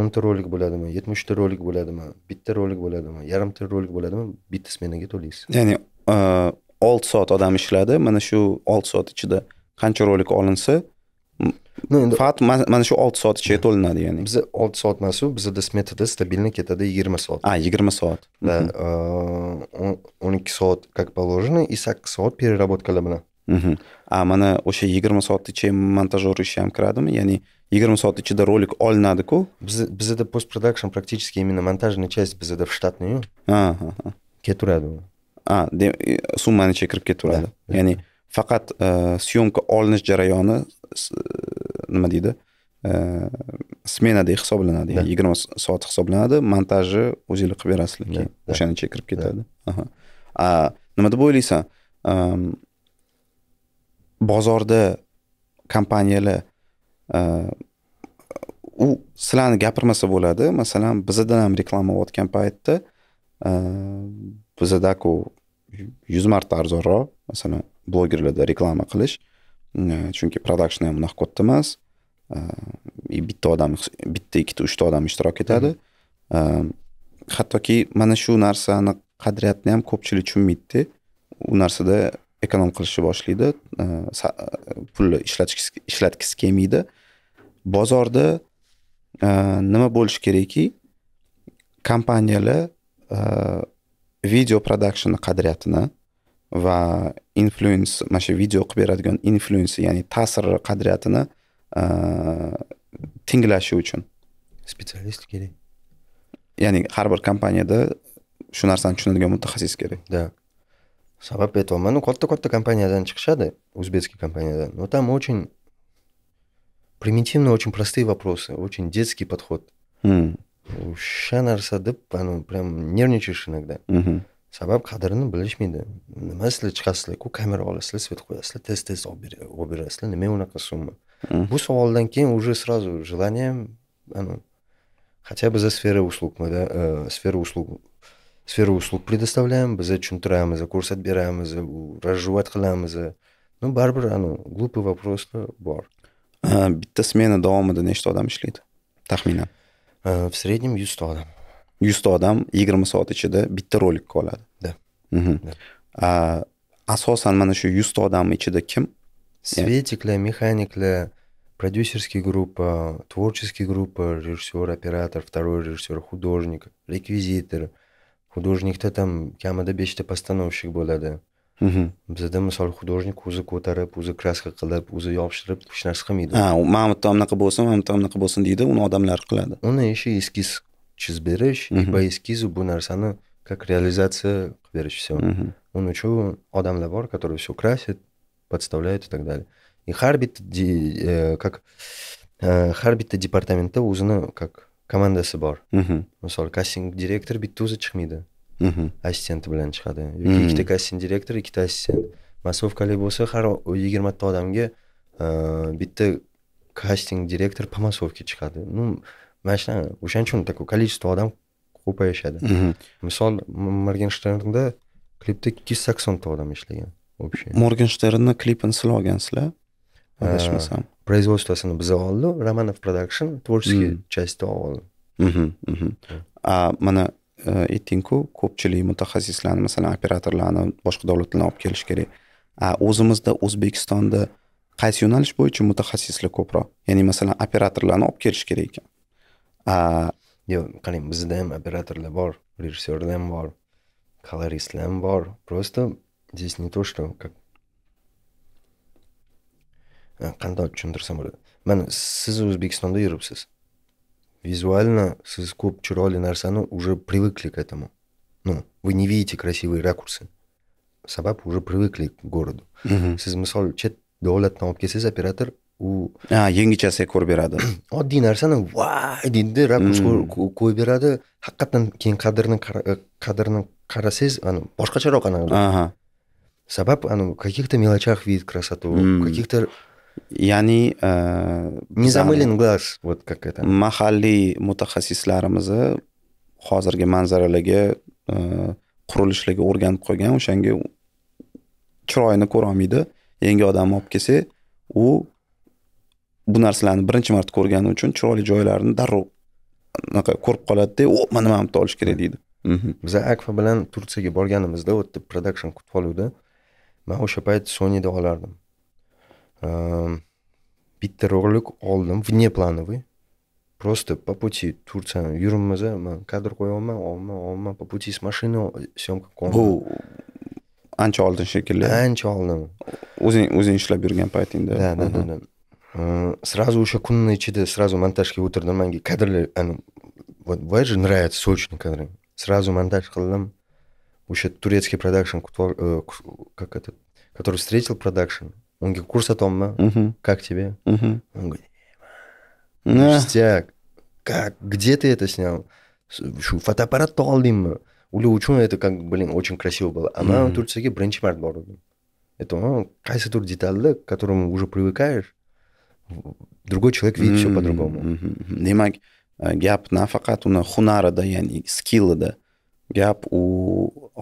o'nta rolik bo'ladimi yetmishta rolik bo'ladimi bitta rolik bo'ladimi yarimta rolik bo'ladimi bitta smenaga to'laysiz ya'ni olti soat odam ishladi mana shu olti soat ichida qancha rolik olinsa faqat mana shu olti soat ichiga to'linadi ya'ni biza olti soat emas u bizada smetada стабильно ketadi yigirma soat a yigirma soat да mhm. o'n ikki soat как положено и sakkiz soat переработкаlar bilan a mhm. mana o'sha yigirma soat ichiga montajyor ishi ham kiradimi ya'ni yigirma soat ichida rolik olinadiku biz bizada post production практически именно монтажная часть bizada в штатную ketturadi summani ichiga kirib ketaveradi ya'ni faqat syomka olinish jarayoni nima deydi smena hisoblanadi ya'ni yigirma soat hisoblanadi montaji o'zinglar qilib berasizlar keyin o'shani ichiga kirib ketadi nima deb o'ylaysan bozorda kompaniyalar u sizlarni gapirmasa bo'ladi masalan bizadan ham reklama bo'layotgan paytda bizadaku yuz marta arzonroq masalan blogerlarda reklama qilish chunki production ham unaqa katta emas и bitta odam bitta ikkita uchta odam ishtirok etadi mhmm. hattoki mana shu narsani qadriyatni ham ko'pchilik tushunmaydida u narsada ekonom qilishni boshlaydi pulni ishlatgisi kelmaydi bozorda nima bo'lishi kerakki kompaniyalar video production qadriyatini va influence mana shu video qilib beradigan influence ya'ni ta'sir qadriyatini e, tenglashi uchun specialist kerak ya'ni har bir kompaniyada shu narsani tushunadigan mutaxassis kerak да sabab aytyapman ну katta katta kompaniyadan chiqishadi o'zbekskiy kompaniyadan но там очень примитивно очень простые вопросы очень детский подход hmm. o'sha narsa deb прям нервничаешь иногда sabab qadrini bilishmaydi nima sizlar chiqasizlar ku kamera olasizlar svet qo'yasizlar tez tez olib berasizlar nima unaqa summa mhm. bu savoldan keyin уже сразу желание хотя бы за сфера услуг да э, сфера услуг сфера услуг предоставляем biza tushuntiramiz ko'rsatib beramiz разжевать qilamiz ну baribir anavi глупый вопрос bor bitta smena davomida nechta odam ishlaydi taxminan Э, в среднем 100 odam 100 odam 20 соат ichida bitta rolikka oladi да asosan mana shu 100 odam ichida kim svetiklar mexaniklar продюсерский группы, творческий группы, режиссер, оператор, второй режиссер, художник, реквизитор, художникда там kamida beshta постановщик bo'ladi bizda misol художник o'zi ko'tarib o'zi kraska qilib o'zi yopishtirib hech narsa qilmaydi ha mana bu yerda unaqa bo'lsin mana bu yerda unaqa bo'lsin deydi uni odamlar qiladi uni ishi eskiz chizib berish по эскизу bu narsani как realizatsiya qilib berish все uni uchun odamlar bor которые все красят подставляют и так далее и har bitta э, как э, har bitta departamentda o'zini как komandasi bor misol кастинг direktor bitta o'zi chiqmaydi билан bilan chiqadi yoki ikkita kasting direktor ikkita assistent massovkali bo'lsa har yigirmata odamga э, bitta kasting direktor по массовке chiqadi ну mana shunaqa o'shaning uchun такое количество odam ko'payishadi misol morgensternda klipda ikki yuz saksonta odam ishlagan общий morgensternni klipini siz olgansizlar э, adashmasam производствосini биз oldi romanov production творческий частьda oldi mana aytdingku э, ko'pchilik mutaxassislarni masalan operatorlarni boshqa davlatlardan olib kelish kerak o'zimizda o'zbekistonda qaysi yo'nalish bo'yicha mutaxassislar ko'proq ya'ni masalan operatorlarni olib kelish kerak ekan yo'q qarang bizda ham operatorlar bor rejissyorlar ham bor koloristlar ham bor просто здесь не то что как qandoq tushuntirsam bo'ladi mana siz o'zbekistonda yuribsiz визуально с скупчу роли Нарсану уже привыкли к этому. Ну, вы не видите красивые ракурсы. Собаку уже привыкли к городу. Смысл, что долет на опкесе оператор у... А, деньги часы корбирады. Один Нарсан, вау, один ты ракурс корбирады, хакатан кин кадрны карасез, э, ану, башка чарок Ага. Собак, ану, в каких-то мелочах видит красоту, каких-то... ya'ni e, незамылен глаз вот как это mahalliy mutaxassislarimizni hozirgi manzaralarga e, qurilishlarga o'rganib qolgan o'shanga chiroyini ko'rolmaydi yangi odamni olib kelsa u bu narsalarni birinchi marta ko'rgani uchun chiroyli joylarini darrov anaqa ko'rib qoladida o mana mana bitta olish kerak deydi mhm. biza akfa bilan tursiyaga borganimizda u yerda production kutib oluvdi man o'sha payt sonyda olardim bitta rolik oldim внеплановый просто по пути turtsiyani yuribmiz man kadr qo'yyapman olma olma по пути с mashina syomka qilyapman bu ancha oldin shekilli ancha oldin o'zing o'zing ishlab yurgan paytingda да да да да сразу o'sha kunni ichida sразу montajga o'tirdim manga kadrlar вот бывает же нравятся сочные кадры сразу монтаж qildim o'sha турецкий продакшн как это который встретил продакшн Он unga ko'rsatyapman как тебе Угу. он говорит «Э, ништяк как где ты это снял Фотоаппарат fotoapparatni oldingmi ular uchun это как блин очень красиво было Она в turkiyaga birinchi marta bordim это qaysidir detalda к которому уже привыкаешь другой человек видит все по-другому demak gap nafaqat uni hunarida ya'ni skillida gap u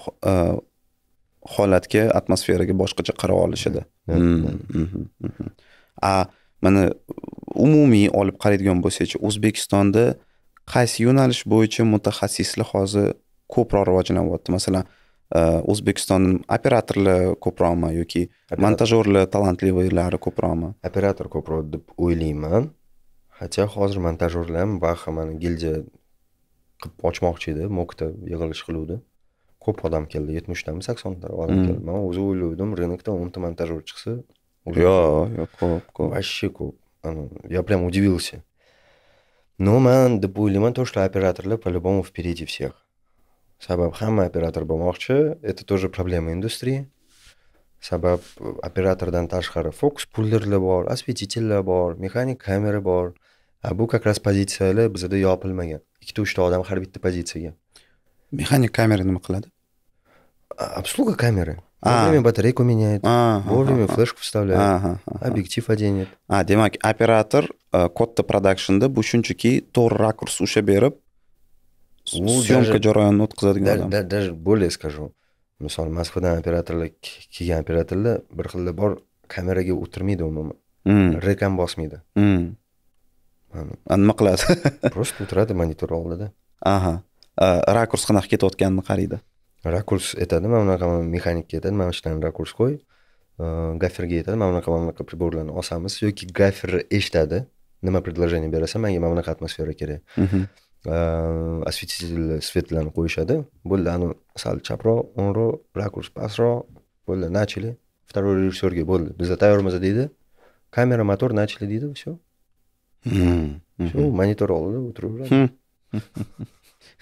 holatga atmosferaga boshqacha qarab olishadi hmm. Hmm. Hmm. a mana umumiy olib qaraydigan bo'lsakchi o'zbekistonda qaysi yo'nalish bo'yicha mutaxassislar hozir ko'proq rivojlanyapti masalan e, o'zbekiston operatorlari ko'proqmi yoki montajyorlar talantlilari ko'proqmi operator ko'proq deb o'ylayman хотя hozir montajyorlar ham baxa gildiya qilib ochmoqchi edi mokda yig'ilish qiluvdi ko'p odam keldi yetmishtami saksonta odam hmm. keldi man o'zi o'ylavdim rinokda o'nta montajер chiqsa yo'q yo'q ko'p ko'p вообще ko'p я прям удивился но man deb o'ylayman то что operatorlar по любому впереди всех sabab hamma operator bo'lmoqchi это тоже проблема индустрии sabab operatordan tashqari fokus pullerlar bor осветительlar bor mexanik kamera bor bu как раз pozitsiyalar bizada yopilmagan ikkita uchta odam har bitta pozitsiyaga mexanik kamera nima qiladi Обслуга камеры. А. Вовремя батарейку меняет, а вовремя флешку вставляет, а объектив оденет. А, демак, оператор э, Котта Продакшнда бушунчики то ракурс уша беріп, съемка джорайан отқызады. Даже более скажу. Мысалы, Москвадан операторлы, киген операторлы, бір қылды бар камераге отырмейді оны. Рекам басмейді. Анма қылады. Просто отырады монитор алды да. Ага. Э, ракурс қынақ кеті отқанын rakurs aytadi mana bunaqa mexanikka aytadi mana shularni rakurs qo'y gaferga aytadi mana bunaqa mana bunaqa приборlarni osamiz yoki gafer eshitadi nima предложение berasan manga mana bunaqa atmosfera kerak осветитель светlarni qo'yishadi bo'ldi ani sal chaproq o'ngroq rakurs pastroq bo'ldi начали второй rejissyorga bo'ldi biza tayyormiz deydi kamera motor начали deydi все shu monitor oldida o'tiraveradi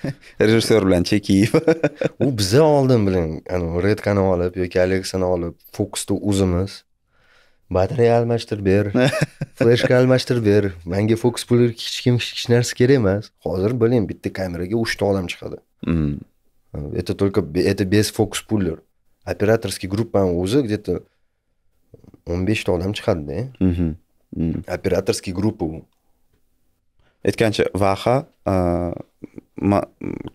rejissyor bilan chekiyev u biza oldin bilan anavi redkani olib yoki aleksani olib fokusni o'zimiz batareya almashtirib ber fleshka almashtirib ber manga fokus pul hech kim hech narsa kerak emas hozir bilin bitta kameraga uchta odam chiqadi это mm. только это без fokus puller operatorskiy gruppani o'zi где то o'n beshta odam chiqadida eh? mhm. mm. operatorskiy группа u aytgancha vaha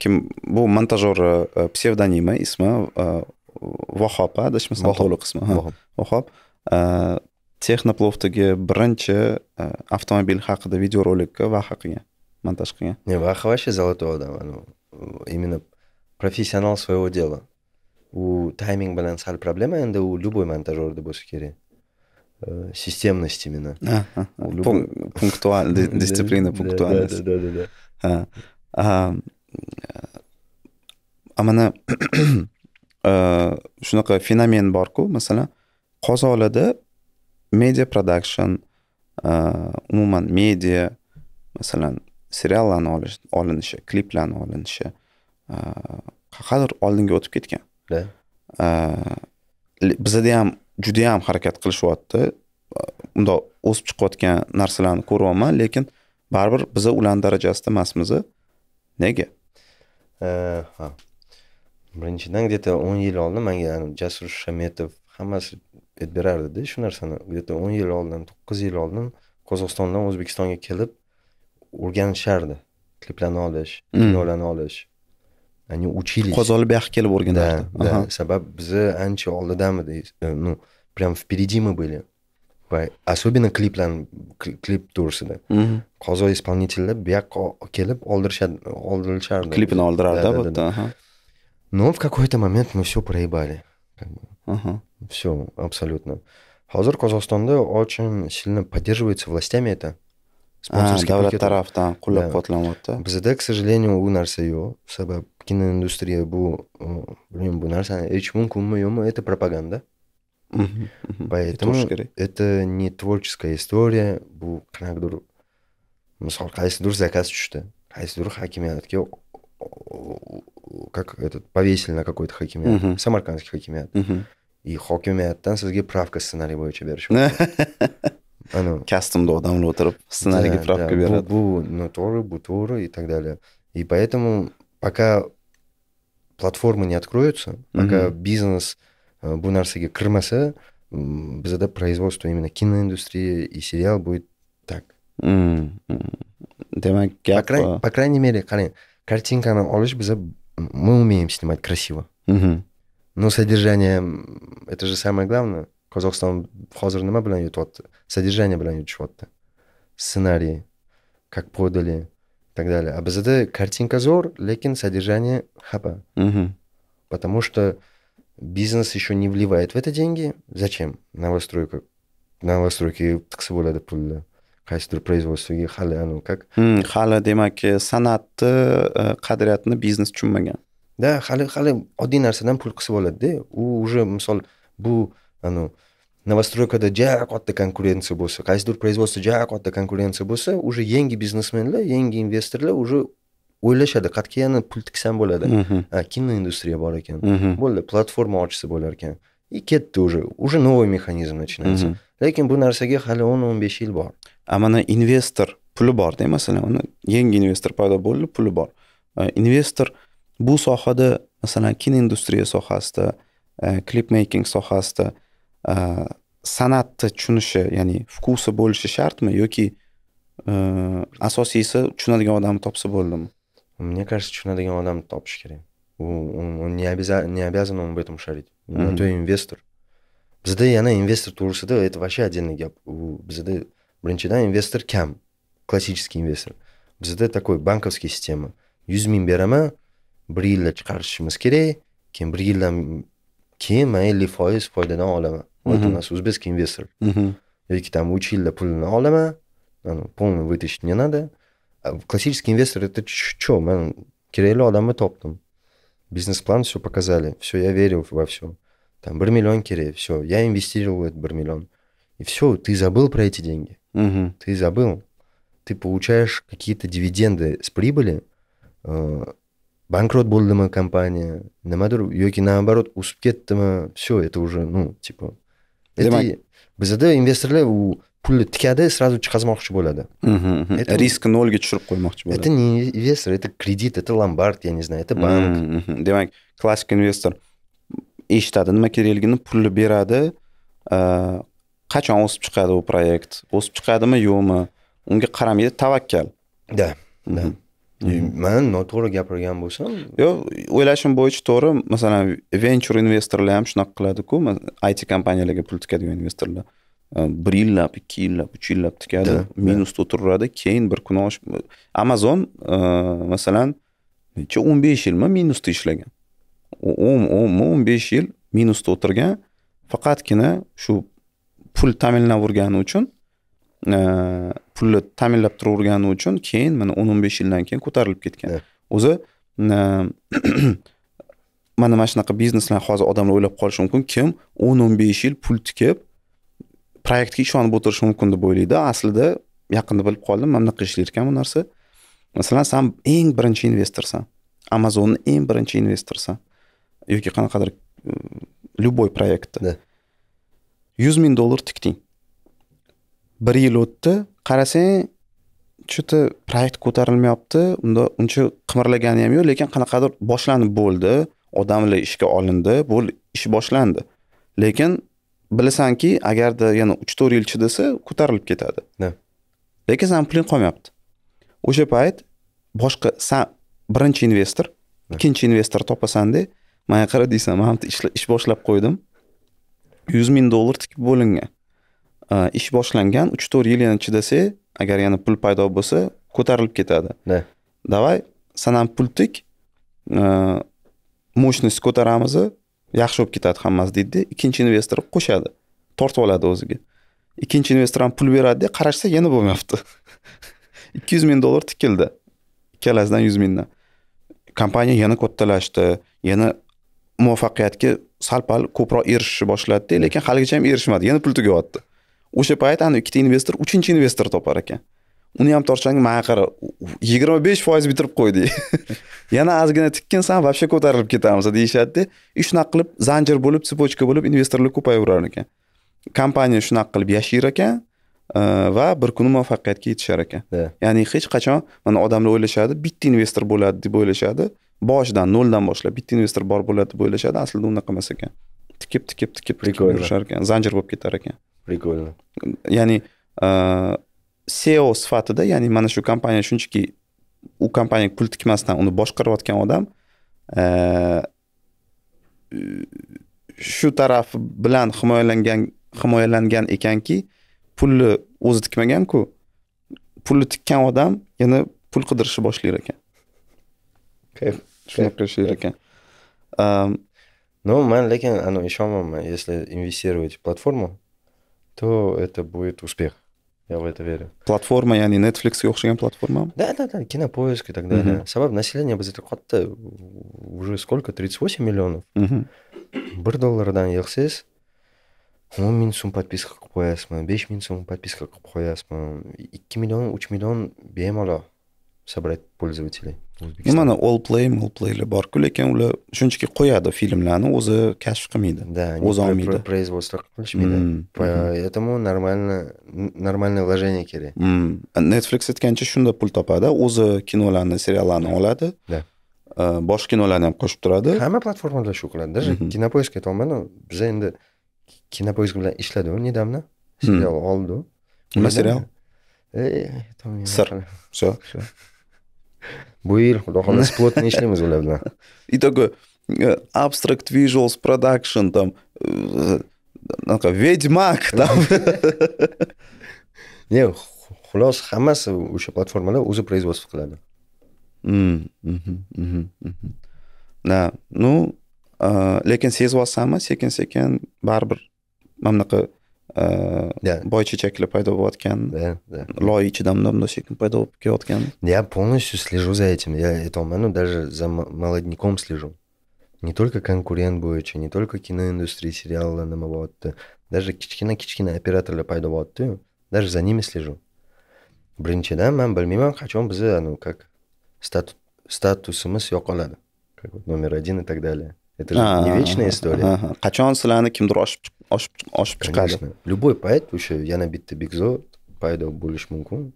kim bu montajor e, psevdonimi ismi vahob e, adashmasam to'liq ismi vahob e, texnoplovdagi birinchi avtomobil haqida videorolikka vaha qilgan montaj qilgan не ваха вообще золотой odam именно professional своего дела u timing bilan sal problema endi u любой montajorda bo'lsa kerak э, системность именно пунктуальность дисциплина пунктуальность mana э, shunaqa fenomen borku masalan qozolarda media production э, umuman media masalan seriallarni olish olinishi kliplarni olinishi э, qadar oldinga o'tib ketgan bizada ham judayam harakat qilishyapti unda o'sib chiqayotgan narsalarni ko'ryapman lekin baribir biza ularni darajasida emasmiz nega ha э, birinchidan где то o'n yil oldin manga jasur shametov hammasi aytib berardida shu narsani где то o'n yil oldin to'qqiz yil oldin qozog'istondan o'zbekistonga kelib o'rganishardi kliplarni olish kinolarni mm. olish ya'ni учились qozoqni bu yoqqa kelib o'rganardi sabab bizni ancha oldidamidi e, ну прям впереди мы были va особенно kliplarni klip to'g'risida qozo исполнительlar bu yoqqa kelib oldirishadi oldirishardi klipini oldirardi bu yerda но в какой-то момент мы все проебали как бы. ага. все абсолютно hozir qozog'istonda очень сильно поддерживается властями это davlat tarafidan qo'llab quvvatlanyapti бізде к сожалению u narsa yo'q sabab kinoindustriya bu bilmayman bu narsani ме mumkinmi yo'qmi это пропаганда Угу, угу. Поэтому это, это не творческая история. Bu qanaqadir misol qaysidir заказ tushdi qaysidir hokimiyatga как этот повесили на какой-то хокимият угу. samarkandский hokimiyat угу. и hokimiyatdan sizga pravka ssenariy bo'yicha berish anavi kastimda odamlar o'tirib ssenariyga правка beradi bu noto'g'ri bu to'g'ri и так далее и поэтому пока платформы не откроются пока бизнес bu narsaga kirmasa bizada производство именно киноиндустрия и сериал будет так demak gap э, по крайней мере qarang kartinkani olish biza мы умеем снимать красиво но содержание это же самое главное qozog'iston hozir nima bilan yutyapti содержание bilan yutishyapti сценарий, как подали и так далее а bizada картинка зор, лекин содержание xafa потому что бизнес еще не вливает в это деньги. Зачем? Новостройка. Новостройки qisib bo'ladi pulni qaysidir производствоga hali anavi как hali demak san'atni qadriyatini biznes tushunmagan да hali hali oddiy narsadan pul qisib oladida u уже misol bu anavi новостройкада ja katta konkurensiya bo'lsa qaysidir производство ja katta konkurensiya bo'lsa уже yangi biznesmenlar yangi investorlar уже o'ylashadi qayerga yana pul tiksam bo'ladi mhm. kinoindustriya bor ekan mhm. bo'ldi platforma ochsa bo'lar ekan и ketdi уже уже новый mexanizm начинается mhm. lekin bu narsaga hali o'n o'n besh yil bor a mana investor puli borda masalan uni yangi investor paydo bo'ldi puli bor e, investor bu sohada masalan kinoindustriya sohasida klip e, making sohasida e, san'atni tushunishi ya'ni vkusi bo'lishi shartmi yoki asosiysi tushunadigan odamni topsa bo'ldimi Мне кажется, что надо Геладам топ Он, он не, обяза... не обязан он в этом шарить. Mm-hmm. Он то инвестор. bizda инвестор investor to'g'risida это вообще отдельный gap u bizda birinchidan инвестор kam Классический инвестор. bizda такой банковский система. yuz ming beraman bir yilda chiqarishimiz kerak keyin bir yildan keyin man ellik foiz foydadan olaman iltimos инвестор. investor yoki там uch yilda pulini olaman полный вытащить не надо А классический инвестор это что, man? Кириллю Адамы топ там. Бизнес-план все показали, все, я верил во все. Там Бармиллион Кирей, все, я инвестировал в этот Бармиллион. И все, ты забыл про эти деньги. Угу. Ты забыл. Ты получаешь какие-то дивиденды с прибыли, э, банкрот болдымы компания, намадыр yoki наоборот усып кеттімі все это уже ну типа это бзд инвесторлар у pulni tikadi сразу chiqazmoqchi bo'ladi mhm, mhm. это nolga tushirib qo'ymoqchi bo'ladi это не investor это кредит это ломбард я не знаю это банк mhm, demak klassik investor eshitadi nima kerakligini pulni beradi э, qachon o'sib chiqadi u proyekt o'sib chiqadimi yo'qmi unga qaramaydi tavakkal да да man noto'g'ri gapirgan bo'lsam yo'q o'ylashim bo'yicha to'g'ri masalan venture investorlar ham shunaqa qiladiku it kompaniyalarga pul tikadigan investorlar bir yillab ikki yillab uch yillab tikadi minusda o'tiraveradi keyin bir kuni osh amazon masalan necha o'n besh yilmi minusda ishlagan o'n o'nmi o'n besh yil minusda o'tirgan faqatgina shu pul ta'minlavergani uchun pulni ta'minlab turavergani uchun keyin mana o'n o'n besh yildan keyin ko'tarilib ketgan o'zi mana mana shunaqa bizneslarni hozir odamlar o'ylab qolishi mumkin kim o'n o'n besh yil pul tikib proyektga ishonib o'tirish mumkin deb o'ylaydi aslida yaqinda bilib qoldim mana bunaqa ishlar ekan bu narsa masalan san eng birinchi investorsan amazonni eng birinchi investorsan yoki qanaqadir любой proyektda yuz ming dollar tikding bir yil o'tdi qarasang что то proyekt ko'tarilmayapti unda uncha qimirlagani ham yo'q lekin qanaqadir boshlanib bo'ldi odamlar ishga olindi bu ish boshlandi lekin bilasanki agarda yana uch to'rt yil chidasa ko'tarilib ketadi lekin sani puling qolmayapti o'sha payt boshqa san birinchi investor ikkinchi investor topasanda mana qara deysan man ham ish boshlab qo'ydim yuz ming dollar tikib bo'lingan ish boshlangan uch to'rt yil yana chidasa agar yana pul paydo bo'lsa ko'tarilib ketadi давай san ham pul tik мощность ko'taramiz yaxshi bo'lib ketadi hammasi deydida ikkinchi investor qo'shadi tortib oladi o'ziga ikkinchi investor ham pul beradida qarashsa yana bo'lmayapti ikki yuz ming dollar tikildi ikkalasidan yuz mingdan kompaniya yana kattalashdi yana muvaffaqiyatga sal pal ko'proq erishishni boshladida lekin haligacha ham erishmadi yana pul tugayapti o'sha payt ana ikkita investor uchinchi investor topar ekan uni ham tortsang man qara yigirma besh foiz bitirib qo'ydik yana ozgina tikkinsan вообще ko'tarilib ketamiz deyishadida и shunaqa qilib zanjir bo'lib цепочка bo'lib investorlar ko'payaverar ekan kompaniya shunaqa qilib yashayar ekan e, va bir kuni muvaffaqiyatga yetishar ekan ya'ni hech qachon mana odamlar o'ylashadi bitta investor bo'ladi deb o'ylashadi boshidan noldan boshlab bitta investor bor bo'ladi deb o'ylashadi aslida unaqa emas ekan tikib tikib tikib yurishar ekan zanjir bo'lib ketar ekan прикольно ya'ni e, seo sifatida ya'ni mana shu kompaniya shunchaki u kompaniya pul tikmasdan uni boshqarayotgan odam e, shu taraf bilan himoyalangan himoyalangan ekanki pulni o'zi tikmaganku pulni tikkan odam yana pul qidirishni boshlar ekan shunaqa qilishar ekan ну man lekin ishonmayman если инвестировать в платформу то это будет успех Я в это верю. Platforma, ya'ni Netflixga o'xshagan platforma? Да, да, да, Кинопоиск и так далее. Угу. Sabab население bizda katta уже сколько? 38 миллионов. Угу. 1 dollardan yig'siz, 10 ming so'm подписка qilib qo'yasizmi, 5 ming so'm подписка qilib qo'yasizmi, 2 million, 3 million bemalol собрать пользователей. O'zbekiston. Mana all play, all playlar bor-ku, lekin ular shunchaki qo'yadi filmlarni, o'zi kashf qilmaydi. O'zi olmaydi. Производство qilishmaydi. Поэтому mm, mm-hmm. нормально нормальное вложение керек mm. Netflix aytgancha shunda pul topadi, o'zi kinolarni, seriallarni oladi. E, Bosh kinolarni ham qo'shib turadi. Hamma platformalar shu qiladi. Даже mm-hmm. Kinopoisk aytyapman, biz endi Kinopoisk bilan ishladiku недавно. Mm. Serial oldi. Nima serial? E, e, Sir. Все. bu yil xudo xohlasa плотно ishlaymiz ular bilan и такой э, abstract visuals production там anaqa э, ведьмак там не xulos hammasi o'sha platformalar o'zi производство qiladi Mhm, mhm, mhm. Na, nu, lekin sezyapsanmi sekin sekin baribir mana bunaqa boycha chakla paydo bo'layotgan loy ichida mdamda sekin paydo bo'lib kelayotgan я полностью слежу за этим я это ну даже за молодняком слежу не только konkurent bo'yicha не только kinoindustriya seriallar nima bo'lyapti даже kichkina kichkina operatorlar paydo bo'lyaptiyu даже за nimi слежу birinchidan man bilmayman qachon bizni anavi как statusimiz yo'qoladi как номер один и так далее это же не вечная история qachon sizlarni kimdir oshib oshib oshib chiqadi любой payt o'sha yana bitta bekzod paydo bo'lishi mumkin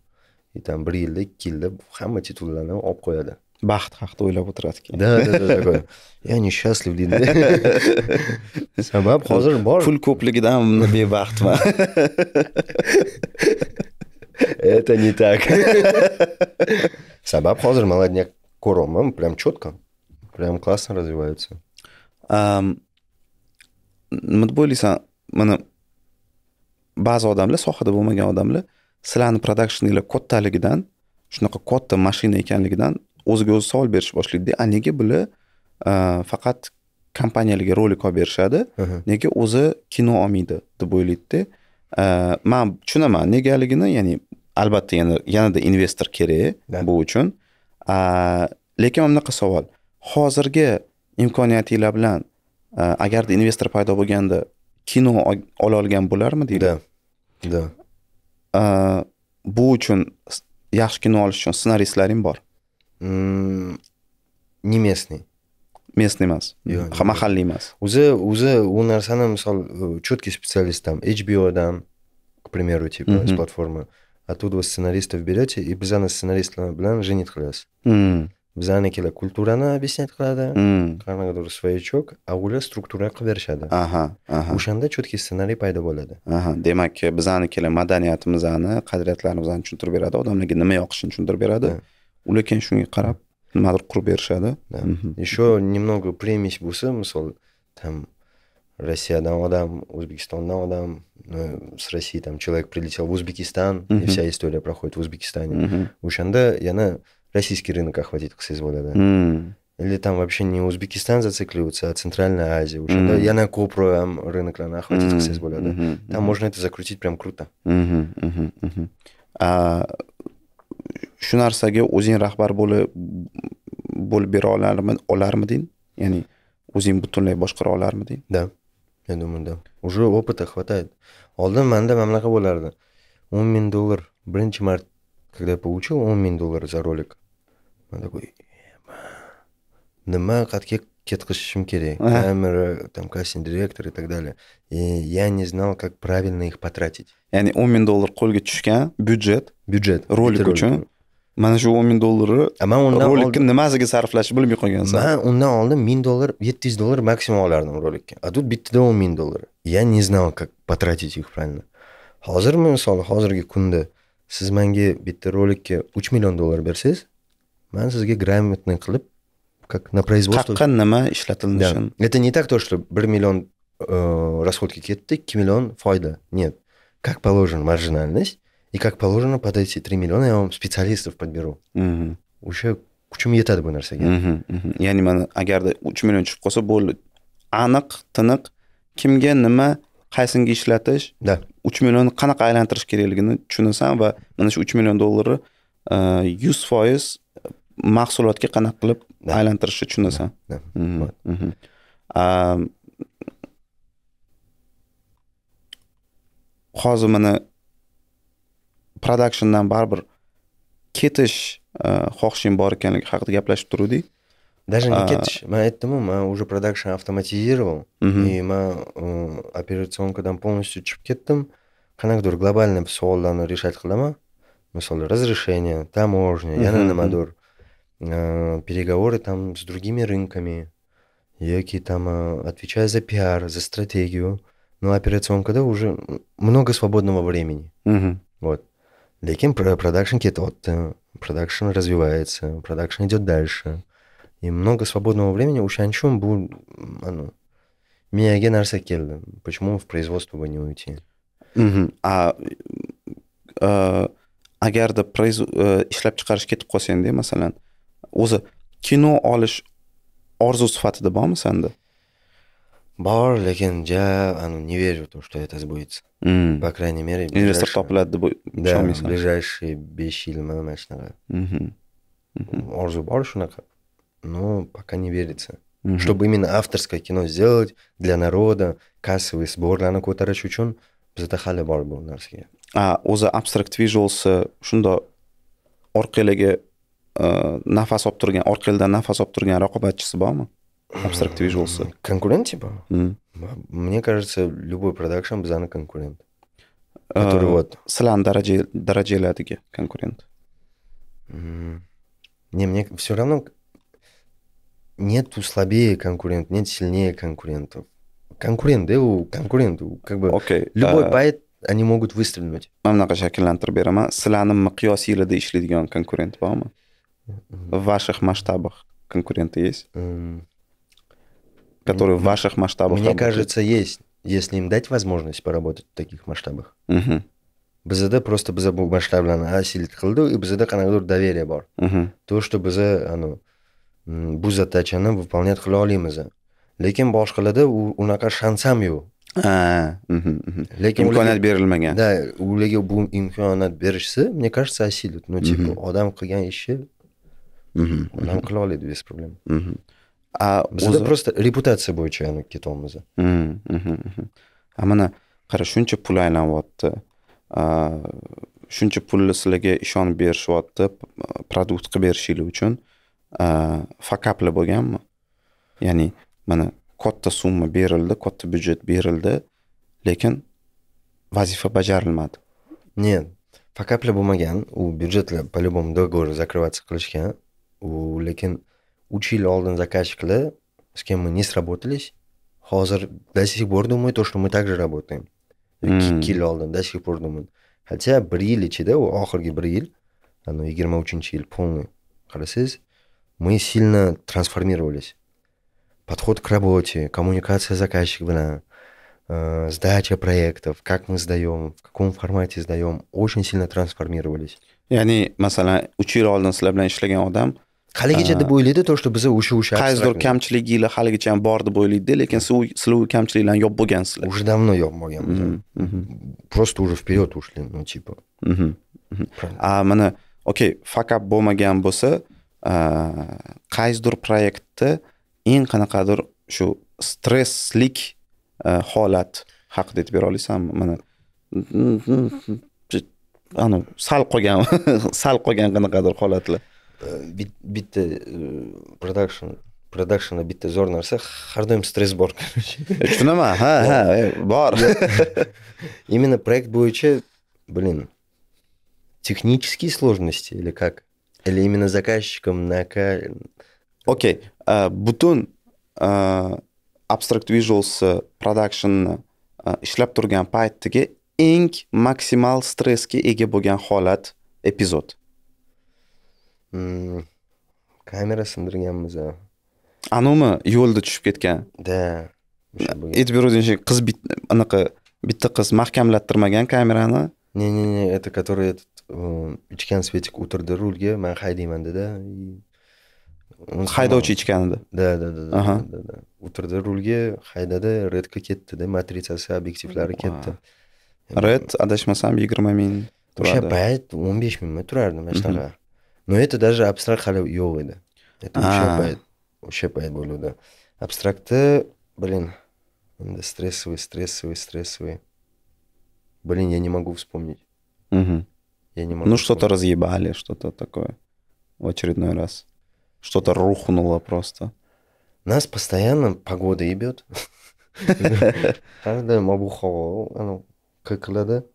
и там bir yilda ikki yilda hamma titullarni olib qo'yadi baxt haqida o'ylab o'tiradi keyin да да да счастлив я deydi sabab hozir bor pul ko'pligidan bebaxtman это не так sabab hozir молодняк ko'ryapman прям четко прям классно развиваются nima deb o'ylaysan mana ba'zi odamlar sohada bo'lmagan odamlar sizlarni prodakshningilar kattaligidan shunaqa katta mashina ekanligidan o'ziga o'zi savol berish boshlaydida a nega bular faqat kompaniyalarga rolik olib berishadi nega o'zi kino olmaydi deb o'ylaydida man tushunaman negaligini ya'ni albatta yana yanada investor kerak bu uchun lekin bunaqa savol hozirgi imkoniyatinglar bilan agarda investor paydo bo'lganda kino ola olgan bo'larmidi deydi да э, bu uchun yaxshi kino olish uchun ssenaristlaring bor не местный местный emas mahalliy emas o'zi o'zi u narsani misol четкий специалист там hbodan к примеру типа с платформы оттуда вы сценаристов берете и bizani ssenaristlar bilan женit qilasiz bizanikilar kulturani объяснять qiladi qanaqadir своячок a ular struktura qilib berishadi aha aha o'shanda четкий ssenariy paydo bo'ladi aha demak bizanikilar madaniyatimizni qadriyatlarimizni tushuntirib beradi odamlarga nima yoqishini tushuntirib beradi ular keyin shunga qarab nimadir qurib berishadi еще немного примесь bo'lsa misol там rossiyadan odam, o'zbekistondan odam, с России там человек прилетел в Узбекистан, и вся история проходит в Узбекистане. O'shanda yana российский рынок охватить к соизволю, да. Mm. Или там вообще не Узбекистан зацикливается, а Центральная Азия. Уже mm-hmm. да, я на Копру рынок надо охватить, mm-hmm. да. Mm-hmm. Там mm-hmm. можно это закрутить прям круто. Mm-hmm. Mm-hmm. Mm-hmm. А, shu narsaga o'zing rahbar bo'lib bo'lib bera olarmiding ya'ni o'zing butunlay boshqara olarmiding да я думаю да уже опыта хватает oldin manda mana bunaqa bo'lardi o'n ming dollar birinchi marta когда я получил он доллар за ролик man такой nima qayerga ketqizishim kerak kamera там kasting direktor и так далее и я не знал как правильно их потратить ya'ni o'n ming dollar qo'lga tushgan byudjet byudjet rolik uchun mana shu o'n ming dollarni man undan rolikni nimasiga sarflashni bilmay qolgansan man undan oldin ming dollar yetti yuz dollar maksimum olardim rolikka a тут bittada o'n ming dollar я не знал как потратить их правильно hozir misol hozirgi kunda siz manga bitta rolikka uch million dollar bersangiz man sizga грамотный qilib как на производство qaqqa nima ishlatilinishi это не так то что bir million э, расходки ketdi ikki million foyda нет как положено маржинальность и как положено под эти три миллиона я вам специалистов подберу o'sha kuchim yetadi bu narsaga ya'ni mana agarda uch million tushib qolsa bo'ldi aniq tiniq kimga nima qaysinga ishlatish да uch millionni qanaqa aylantirish kerakligini tushunasan va mana shu uch million dollarni yuz foiz mahsulotga qanaqa qilib aylantirishni tushunasan hozir mana productiondan baribir ketish xohishing bor ekanligi haqida gaplashib turgandik даже не ketish man aytdimu man уже продакшн автоматизировал и man operatsionkadan полностью chiqib ketdim qanaqadir globalniy savollarni решать qilaman misol разрешение таможня yana nimadir Э, переговоры там с другими рынками, які там э, отвечая за пиар, за стратегию. Но ну, а операционка, когда уже много свободного времени. Угу. Вот. Для кем продакшн кетот, э, продакшн развивается, продакшн идет дальше. И много свободного времени у Шанчун был, ну, Мияге нарса Почему в производство бы не уйти? Мхм. А agarda ishlab chiqarish ketib qolsa endi masalan o'zi kino olish orzu sifatida bormi sanda bor lekin ja не верю в то что это сбудется по крайней мере investor topiladi deb ishonmaysan ближайшие besh yil mana shunaqa orzu bor shunaqa но пока не верится чтобы именно авторское кино сделать для народа kassовый сборларni ko'tarish uchun bizda hali bor bu narsaga o'zi abstract visualsi shundoq orqalarga nafas olib turgan orqangizdan nafas olib turgan raqobatchisi bormi abstrakt visualsi konkurent типа мне кажется любой продакшн bizani konkurent который вот sizlarni daraja darajalariga konkurent не мне все равно нету слабее конкурент нет сильнее конкурентов konkurent u konkurent u как бы okay, любой поэт они могут выстрелить man bunaqa shakllantirib beraman sizlarni miqyosinglarda ishlaydigan konkurent bormi В ваших масштабах конкуренты есть? Которые в ваших масштабах Мне работают? кажется, есть. Если им дать возможность поработать в таких масштабах. Угу. БЗД просто БЗ был масштабный. А Силит Халду и БЗД Канагдур доверие бор. Угу. То, что БЗ, оно, Буза Тачана выполняет Хлеолимеза. Лекин Бош Халду, у, у Нака шансам его. Лекин Имхуанат Берлмага. Да, у Леги Бум Имхуанат Берлмага, мне кажется, осилит. Но типа, Адам Каган еще undan qila oladi без проблем bizda просто reputatsiya bo'yicha ya'ni ketyapmiz a mana qara shuncha pul aylanyapti shuncha pulni sizlarga ishonib berishyapti produkt qilib berishinglar uchun fakapli bo'lganmi ya'ni mana katta summa berildi katta byudjet berildi lekin vazifa bajarilmadi нет fakapli bo'lmagan u byudjetlar по любому договору закрываться qilishgan u lekin uch yil oldin заказчикlar с кем мы не сработались hozir до сих пор думают то что мы же работаем ikki hmm. yil oldin до сих пор думаю хотя bir yil ichida u oxirgi bir yil yigirma uchinchi yil полный qarasangiz мы сильно трансформировались подход к работе коммуникация заказчик bilan э, сдача проектов, как мы сдаем, в каком формате сдаем, очень сильно трансформировались. Ya'ni masalan, uch yil oldin sizlar bilan ishlagan odam haligacha deb o'ylaydi то что biza o'sha o'sha qaysidir kamchiliginglar haligacha ham bor deb o'ylaydida lekin siz sizlar u kamchiliklarni yopib bo'lgansizlar уже давно yopib bo'lganmiz просто уже вперед ушли ну типа а mana окей fakap bo'lmagan bo'lsa qaysidir proyektda eng qanaqadir shu stresslik э, holat haqida aytib bera olasizmi mana anavi sal qolgan sal qolgan qanaqadir holatlar бит, битте продакшн продакшнда bitta zo'r narsa har doim stress bor tushunaman ha ha bor именно проект bo'yicha блин технические сложности или как или именно заказчиком на окей butun abstract visuals productionni ishlab turgan paytdagi eng maksimal stressga ega bo'lgan holat epizod Hmm. kamera sindirganmiz anavimi yo'lda tushib ketgan да aytib shu qiz anaqa bitta qiz mahkamlattirmagan kamerani не не не это который этот ichgan svetik o'tirdi rulga man haydayman dedi haydovchi ichganida да да да да o'tirdi rulga haydadi redga ketdida matritsasi obyektivlari ketdi red adashmasam yigirma ming o'sha payt o'n besh mingmi turardi mhm. mana shunaqa но это даже абстракт hali yo'q edi это а. Вообще payt o'sha да. Абстракты, блин да, стрессовые, стрессовые, стрессовые. блин я не могу вспомнить угу. я не могу ну что-то разъебали что-то такое в очередной раз что-то рухнуло просто нас постоянно погода ебет har doim ну, как anavi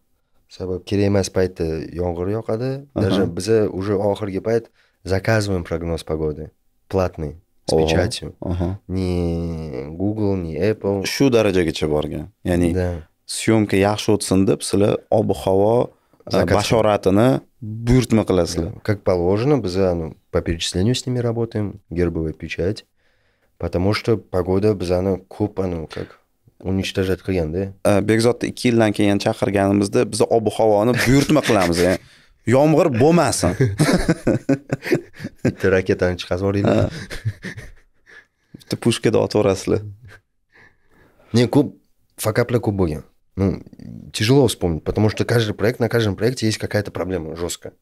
sabab kerak emas paytda yomg'ir yoqadi даже biza уже oxirgi payt заказываем прогноз погоды платный с печатью ni google ni apple shu darajagacha borgan ya'ni syomka yaxshi o'tsin deb sizlar ob havo e, bashoratini buyurtma qilasizlar как положено biza по перечислению с ними работаем гербовая печать потому что погода bizani ko'p anavi как уничтожать qilganda bekzodni э, ikki yildan keyin chaqirganimizda biz ob havoni buyurtma qilamiz yomg'ir bo'lmasin bitta raketani chiqazib yuboringlar bitta pushkada otib yuborasizlar не ko'p fakaplar ko'p bo'lgan ну тяжело вспомнить потому что каждый проект на каждом проекте есть какая-то проблема жесткая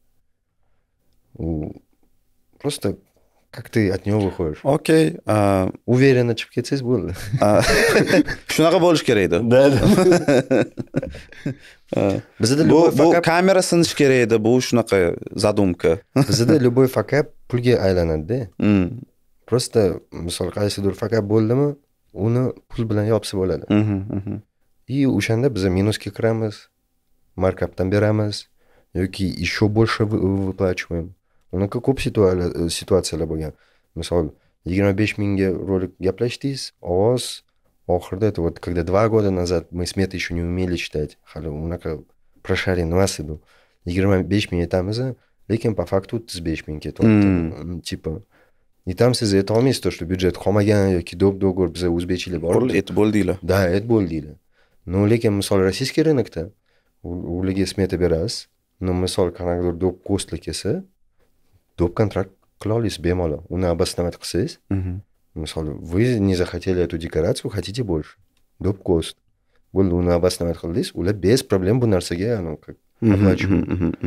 просто Как ты от него выходишь? Окей. Okay, uh... Уверенно, что кейцы были. Шунага больше керейда. Да, да. Без Бу камера сын шкерейда, бу шунага задумка. Без любой факап пульге айланад, да? Просто, мысал, кайсы дур факап болды мы, уны пул билан ябсы болады. И ушанда бізе минуски кирамыз, маркаптан берамыз, еще больше выплачиваем. unaqa ko'p situatsiyalar bo'lgan misol yigirma besh mingga rolik gaplashdingiz ovoz oxirida это вот когда два года назад мы сметы еще не умели читать hali unaqa emas edi yigirma besh ming aytamiz lekin по факту o'ttiz besh ming ketyapti типа и там siz aytolmaysiz то что byudjet qolmagan yoki do'p договор biza o'zbekchilik bor et bo'ldinglar да et bo'ldinglar ну lekin misol российский рынокda ularga smeta berasiz но misol qanaqadir do'p ko'stlik kelsa доп контракт qila olasiz bemalol uni обосновать qilsangiz misol вы не захотели эту декорацию, хотите больше доп cost bo'ldi uni обосновать qildingiz ular без проблем bu narsaga anavi как оплачивают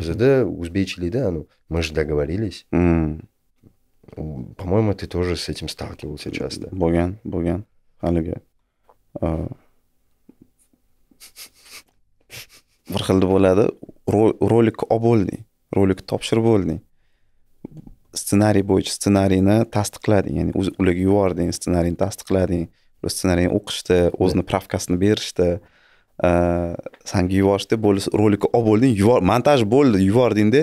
bizada o'zbekchilikda anavi мы же договорились по моему ты тоже с этим сталкивался часто bo'lgan bo'lgan haligi bir xilda bo'ladi rolikni olib bo'lding rolikni topshirib bo'lding ssenariy bo'yicha ssenariyni tasdiqlading ya'ni ularga yubording ssenariyni tasdiqlading ssenariyni o'qishdi o'zini pravkasini berishdi sanga yuborishdi bo'ldi rolikni olib bo'lding yubor montaj bo'ldi yubordingda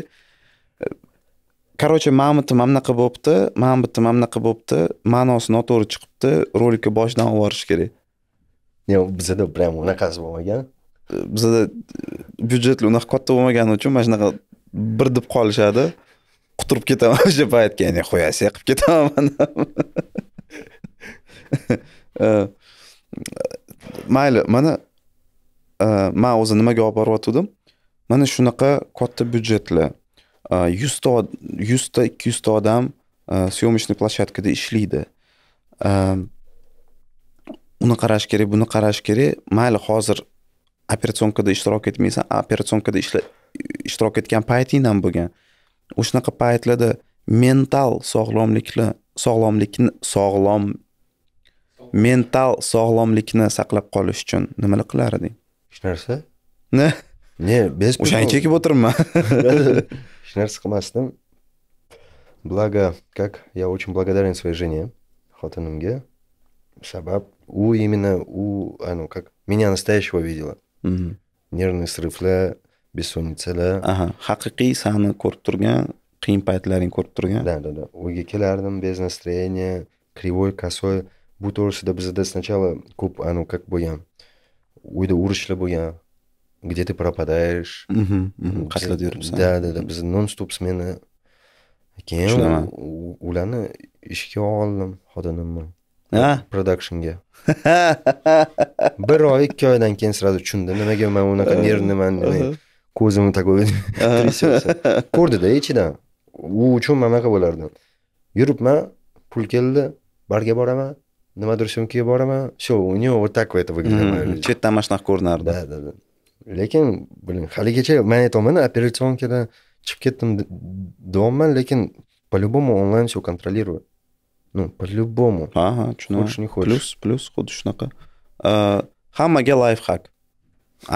короче mana bitta mana bunaqa bo'libdi mana bitta mana bunaqa bo'libdi ma'nosi noto'g'ri chiqibdi rolikni boshidan olib yuborish kerak yo'q bizada прям unaqasi bo'lmagan bizada e, byudjetlar unaqa katta bo'lmagani uchun mana shunaqa bir deb qolishadi quturib ketaman o'sha paytga ya'ni qo'yasiya qilib ketaman mayli mana man o'zi nimaga olib boryotgandim mana shunaqa katta byudjetli yuzta yuzta ikki yuzta odam syomочный площадкада ishlaydi uni qarash kerak buni qarash kerak mayli hozir operatsionkada ishtirok etmaysan operatsionkada ishtirok etgan payting ham bo'lgan o'shanaqa paytlarda mental sog'lomlikni sog'lomlikni sog'lom mental sog'lomlikni saqlab qolish uchun nimalar qilar eding hech narsa ne ne без o'shani chekib o'tiribman hech narsa qilmasdim благо как я очень благодарен своей жене xotinimga sabab u именно u ну как меня настоящего видела нервный срывlar бессонницада aha haqiqiy sani ko'rib turgan qiyin paytlaringni ko'rib turgan да да да uyga kelardim без настроения кривой косой bu to'g'risida bizda сначала ko'p anu как bo'lgan uyda urushlar bo'lgan где ты пропадаешь qatlab yuribsan да да да biz non stop smena keyin ularni ishga oldim xotinimni продакшнga bir oy ikki oydan keyin сразу tushundim nimaga man unaqa nervniman ko'zimni такой трясется ko'rdida ichidan u uchun man bunaqa bo'lardim yuribman pul keldi barga boraman nimadir sumkaga boraman все у него вот так это выглядит chetdan mana shunaqa ko'rinardi да да да lekin блин haligacha man aytyapman operatsionkadan chiqib ketdim deyapman lekin по любому onlayn все контролирует ну по любому aha tushunaman хочешь не хочешь плюс плюс xuddi shunaqa hammaga lifhak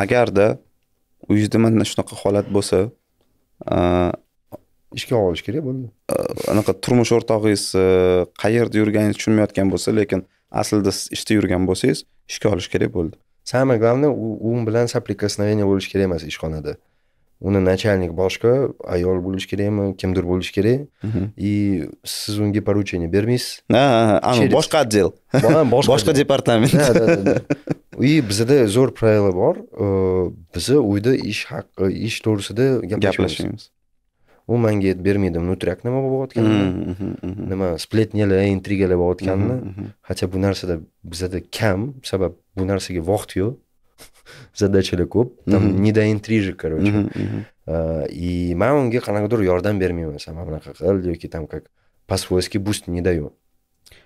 agarda uyingizda mana shunaqa holat bo'lsa ishga olish kerak bo'ldi anaqa turmush o'rtog'ingiz qayerda yurganingiz tushunmayotgan bo'lsa lekin aslida siz ishda yurgan bo'lsangiz ishga olish kerak bo'ldi самое главное u bilan соприкосновение bo'lishi kerak emas ishxonada uni начальник boshqa ayol bo'lishi kerakmi kimdir bo'lishi kerak mhm. и siz unga поручение bermaysiz boshqa отдел boshqa departament и bizada zo'r pravila bor biza uyda ish haqi ish to'g'risida gaplashamiz u menga aytib bermaydi внутряк nima bo'layotganini mm-hmm, mm-hmm, mm-hmm. nima сплетняlar intrigalar bo'layotganini хотя bu narsada bizada kam sabab bu narsaga vaqt yo'q zadachalar ko'p там не до интрижек короче и man unga qanaqadir yordam bermayman san mana bunaqa qil yoki там как по свойски boost не даю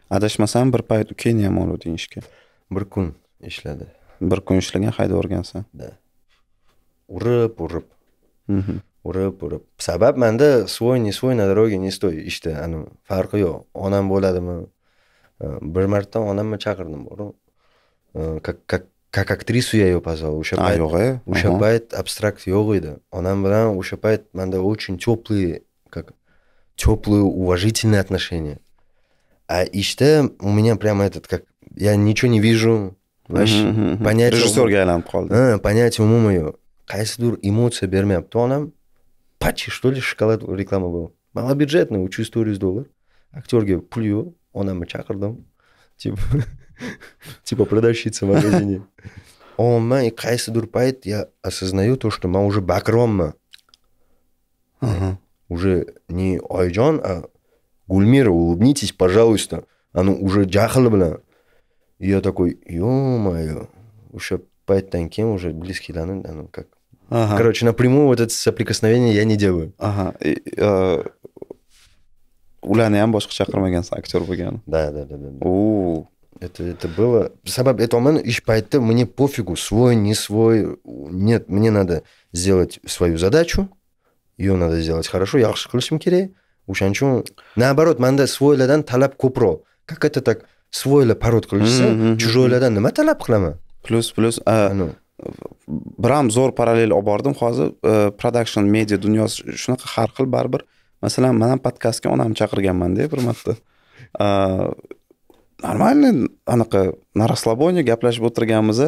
adashmasam bir payt ukangni ham oluvding ishga bir kun ishladi bir kun ishlagan haydavorgansan urib urib urib urib sabab manda svoy не свой на дороге не стой ishda anavi farqi yo'q onam bo'ladimi bir marta onamni chaqirdim bor как как как актрису я ее позвал o'sha payt yo'q e o'sha payt abstrakt yo'q edi onam bilan o'sha payt manda очень теплые как теплые уважительные отношения а ishda у меня прямо этот как я ничего не вижу va shu понятие rejissyorga aylanib qoldi ha понятие umuman yo'q qaysidir emotsiya bermayapti onam pachi что ли shokolad reklama был малобюджетный учу сто доллар aktyorga pul yo'q onamni chaqirdim типа типа продавщица в магазине man qaysidir payt я осознаю то что man уже bakronman уже не oyijon а гульмира улыбнитесь пожалуйста ani уже jahl bilan и я такой, ё-моё, уже опять кем уже близкий, ну, да, ну как. Ага. Короче, напрямую вот это соприкосновение я не делаю. Ага. ularni ham boshqa chaqirmagansan aktyor bo'lgan да да да да у это это было sabab aytyapman ish это мне пофигу свой не свой нет мне надо сделать свою задачу ее надо сделать хорошо yaxshi qilishim kerak o'shaning uchun наоборот свой ладан талап купро как это так svoylar parod qilinishsa чужойlardan nima talab qilaman plyus plyus biram zo'r parallel olib bordim hozir production media dunyosi shunaqa har xil baribir masalan man ham podkastga onamni chaqirganmanda bir marta нормально anaqa на расслабоне gaplashib o'tirganmiz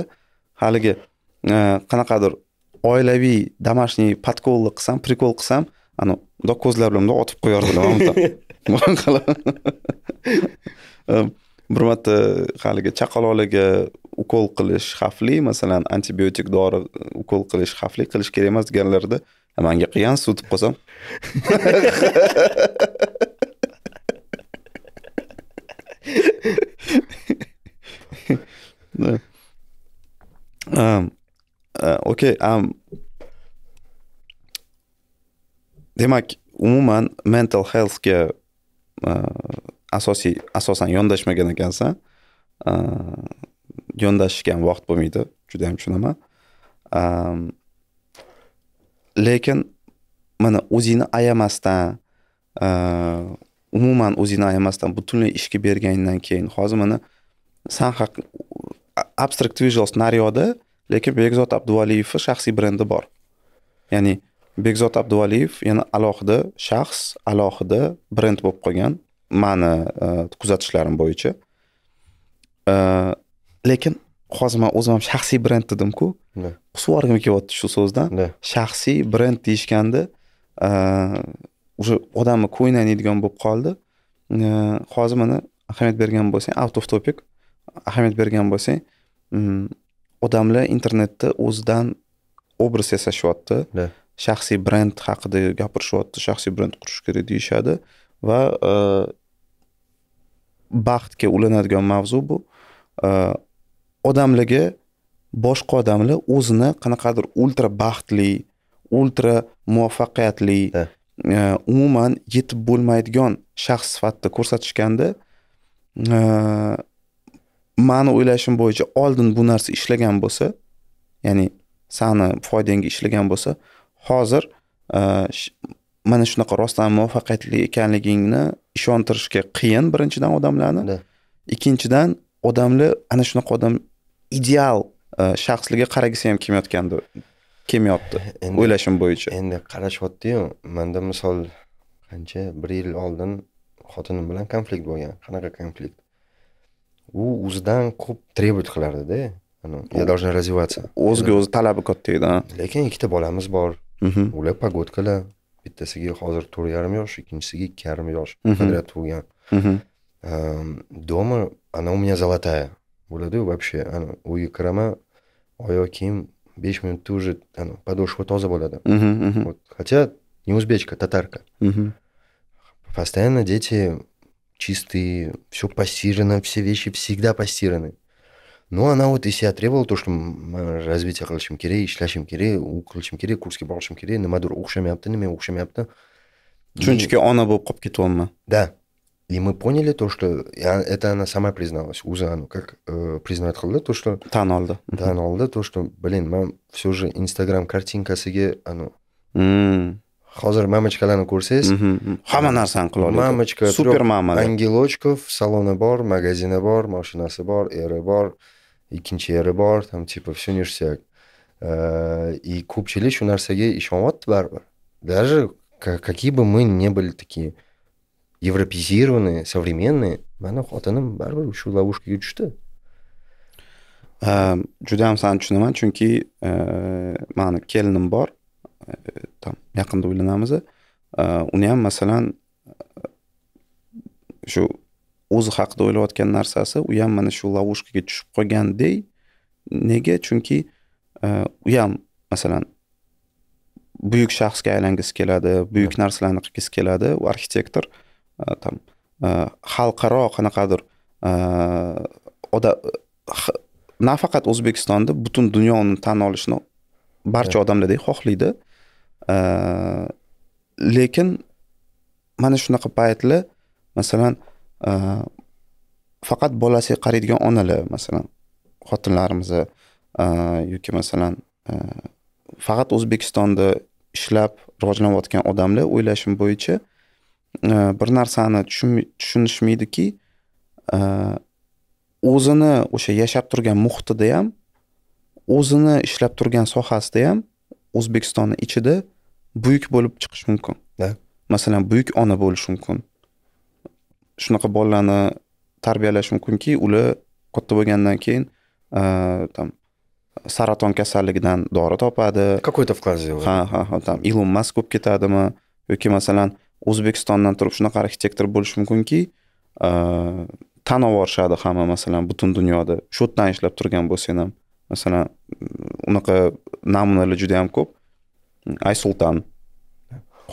haligi qanaqadir oilaviy домашний подколni qilsam прикол qilsam anavi mundoq ko'zlar bilan mundoq otib qo'yardilar bir marta haligi chaqaloqlarga ukol qilish xavfli masalan antibiotik dori e, ukol qilish xavfli qilish kerak emas deganlarida e, manga qilgan sutib qolsam e, okey demak umuman mental healthga asosiy asosan yondashmagan ekansan yondashishga ham vaqt bo'lmaydi juda yam tushunaman lekin mana o'zingni ayamasdan umuman o'zingni ayamasdan butunlay ishga bergandan keyin hozir mana san haq abstract visuals naryoda lekin bekzod abduvaliyevni shaxsiy brendi bor ya'ni bekzod abduvaliyev yana alohida shaxs alohida brend bo'lib qolgan mani e, kuzatishlarim bo'yicha e, lekin hozir man o'zim ham shaxsiy brend dedimku yuborgim kelyapti shu so'zdan shaxsiy brend deyishganda e, уже odamni aynaydigan bo'lib qoldi hozir mana ahamiyat bergan bo'lsang out of topic ahamiyat bergan bo'lsang mm, odamlar internetda o'zidan obraz yasashyapti shaxsiy brend haqida gapirishyapti shaxsiy brend qurish kerak deyishadi va baxtga ulanadigan mavzu bu odamlarga boshqa odamlar o'zini qanaqadir ultra baxtli ultra muvaffaqiyatli e, umuman yetib bo'lmaydigan shaxs sifatida ko'rsatishganda e, mani o'ylashim bo'yicha oldin bu narsa ishlagan bo'lsa ya'ni sani foydangga ishlagan bo'lsa hozir e, mana shunaqa rostdan muvaffaqiyatli ekanligingni ishontirishga qiyin birinchidan odamlarni ikkinchidan odamlar ana shunaqa odam ideal e, shaxslarga qaragisi ham kelmayotgandi kelmayapti o'ylashim bo'yicha endi qarashyaptiyu manda misol qancha bir yil oldin xotinim bilan konflikt bo'lgan qanaqa konflikt u o'zidan ko'p требовать qilardida я должна развиваться o'ziga o'zi talabi katta edi lekin ikkita bolamiz bor ular mhm. pogodkalar bittasiga hozir to'rt yarim yosh ikkinchisiga ikki yarim yosh подряд mhm. tug'ilgan дома она у меня золотая bo'ladiyu вообще uyga kiraman oyoq kiyim besh minutda уже подошва toza bo'ladi mhm, mhm. вот хотя не узбечка татарка постоянно дети чистые все постирано все вещи всегда постираны но из себя требовал то что развитие керек kerak ishlashim kerak u керек kerak kursga borishim kerak nimadir o'xshamayapti nima o'xshamayapti она ona bo'lib qolib ketyapman да и мы поняли то что это она сама призналась o'zi как э, признавать qildi то что tan oldi tan oldi то что блин мен все же instagram kartinkasiga anu hozir mamochkalarni ko'rsangiz hamma narsani qila oladi super supermama angelochkov saloni bor magazini bor mashinasi bor eri bor ikkinchi eri bor там типа tushunishsak э, и ko'pchilik shu narsaga ishonyapti baribir даже какие бы мы не были такие yevropizirованные современные mani xotinim baribir shu ловушкаga tushdi juda ham sani tushunaman chunki mani kelinim bor там yaqinda uylanamiz uni ham masalan shu o'zi haqida o'ylayotgan narsasi u ham mana shu lavushkaga tushib qolgandek nega chunki e, u ham masalan buyuk shaxsga aylangisi keladi buyuk narsalarni qilgisi keladi u arxitektor там e, e, xalqaro qanaqadir nafaqat o'zbekistonda butun dunyoni tan olishni barcha odamlardek xohlaydi lekin mana shunaqa paytlar masalan faqat э, bolasiga qaraydigan onalar masalan xotinlarimiz э, yoki masalan э, faqat o'zbekistonda ishlab rivojlanayotgan odamlar o'ylashim bo'yicha bir narsani tushunishmaydiki o'zini o'sha yashab turgan muhitida ham o'zini ishlab turgan sohasida ham o'zbekistonni ichida buyuk bo'lib chiqish mumkin masalan buyuk ona bo'lishi mumkin shunaqa bolalarni tarbiyalash mumkinki ular katta bo'lgandan keyin там e, saraton kasalligidan dori topadi какой то вклад сделает ha ha ha там ilon mask bo'lib ketadimi yoki masalan o'zbekistondan turib shunaqa arxitektor bo'lishi mumkinki e, tan olvorishadi hamma masalan butun dunyoda shu yerdan ishlab turgan bo'lsang ham masalan unaqa namunalar juda yam ko'p aysultan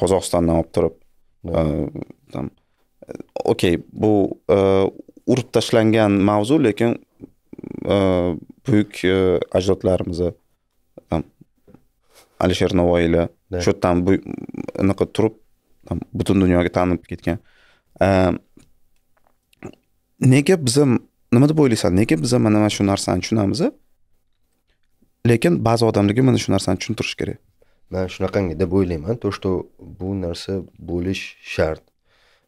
qozog'istondan olib turib там okey bu e, urib tashlangan mavzu lekin e, buyuk e, ajdodlarimizni alisher navoiylar shu yerdan anaqa turib butun dunyoga tanilib ketgan nega biza nima deb o'ylaysan nega biza mana shu narsani tushunamiz lekin ba'zi odamlarga mana shu narsani tushuntirish kerak man shunaqangi deb o'ylayman то что bu narsa bo'lish shart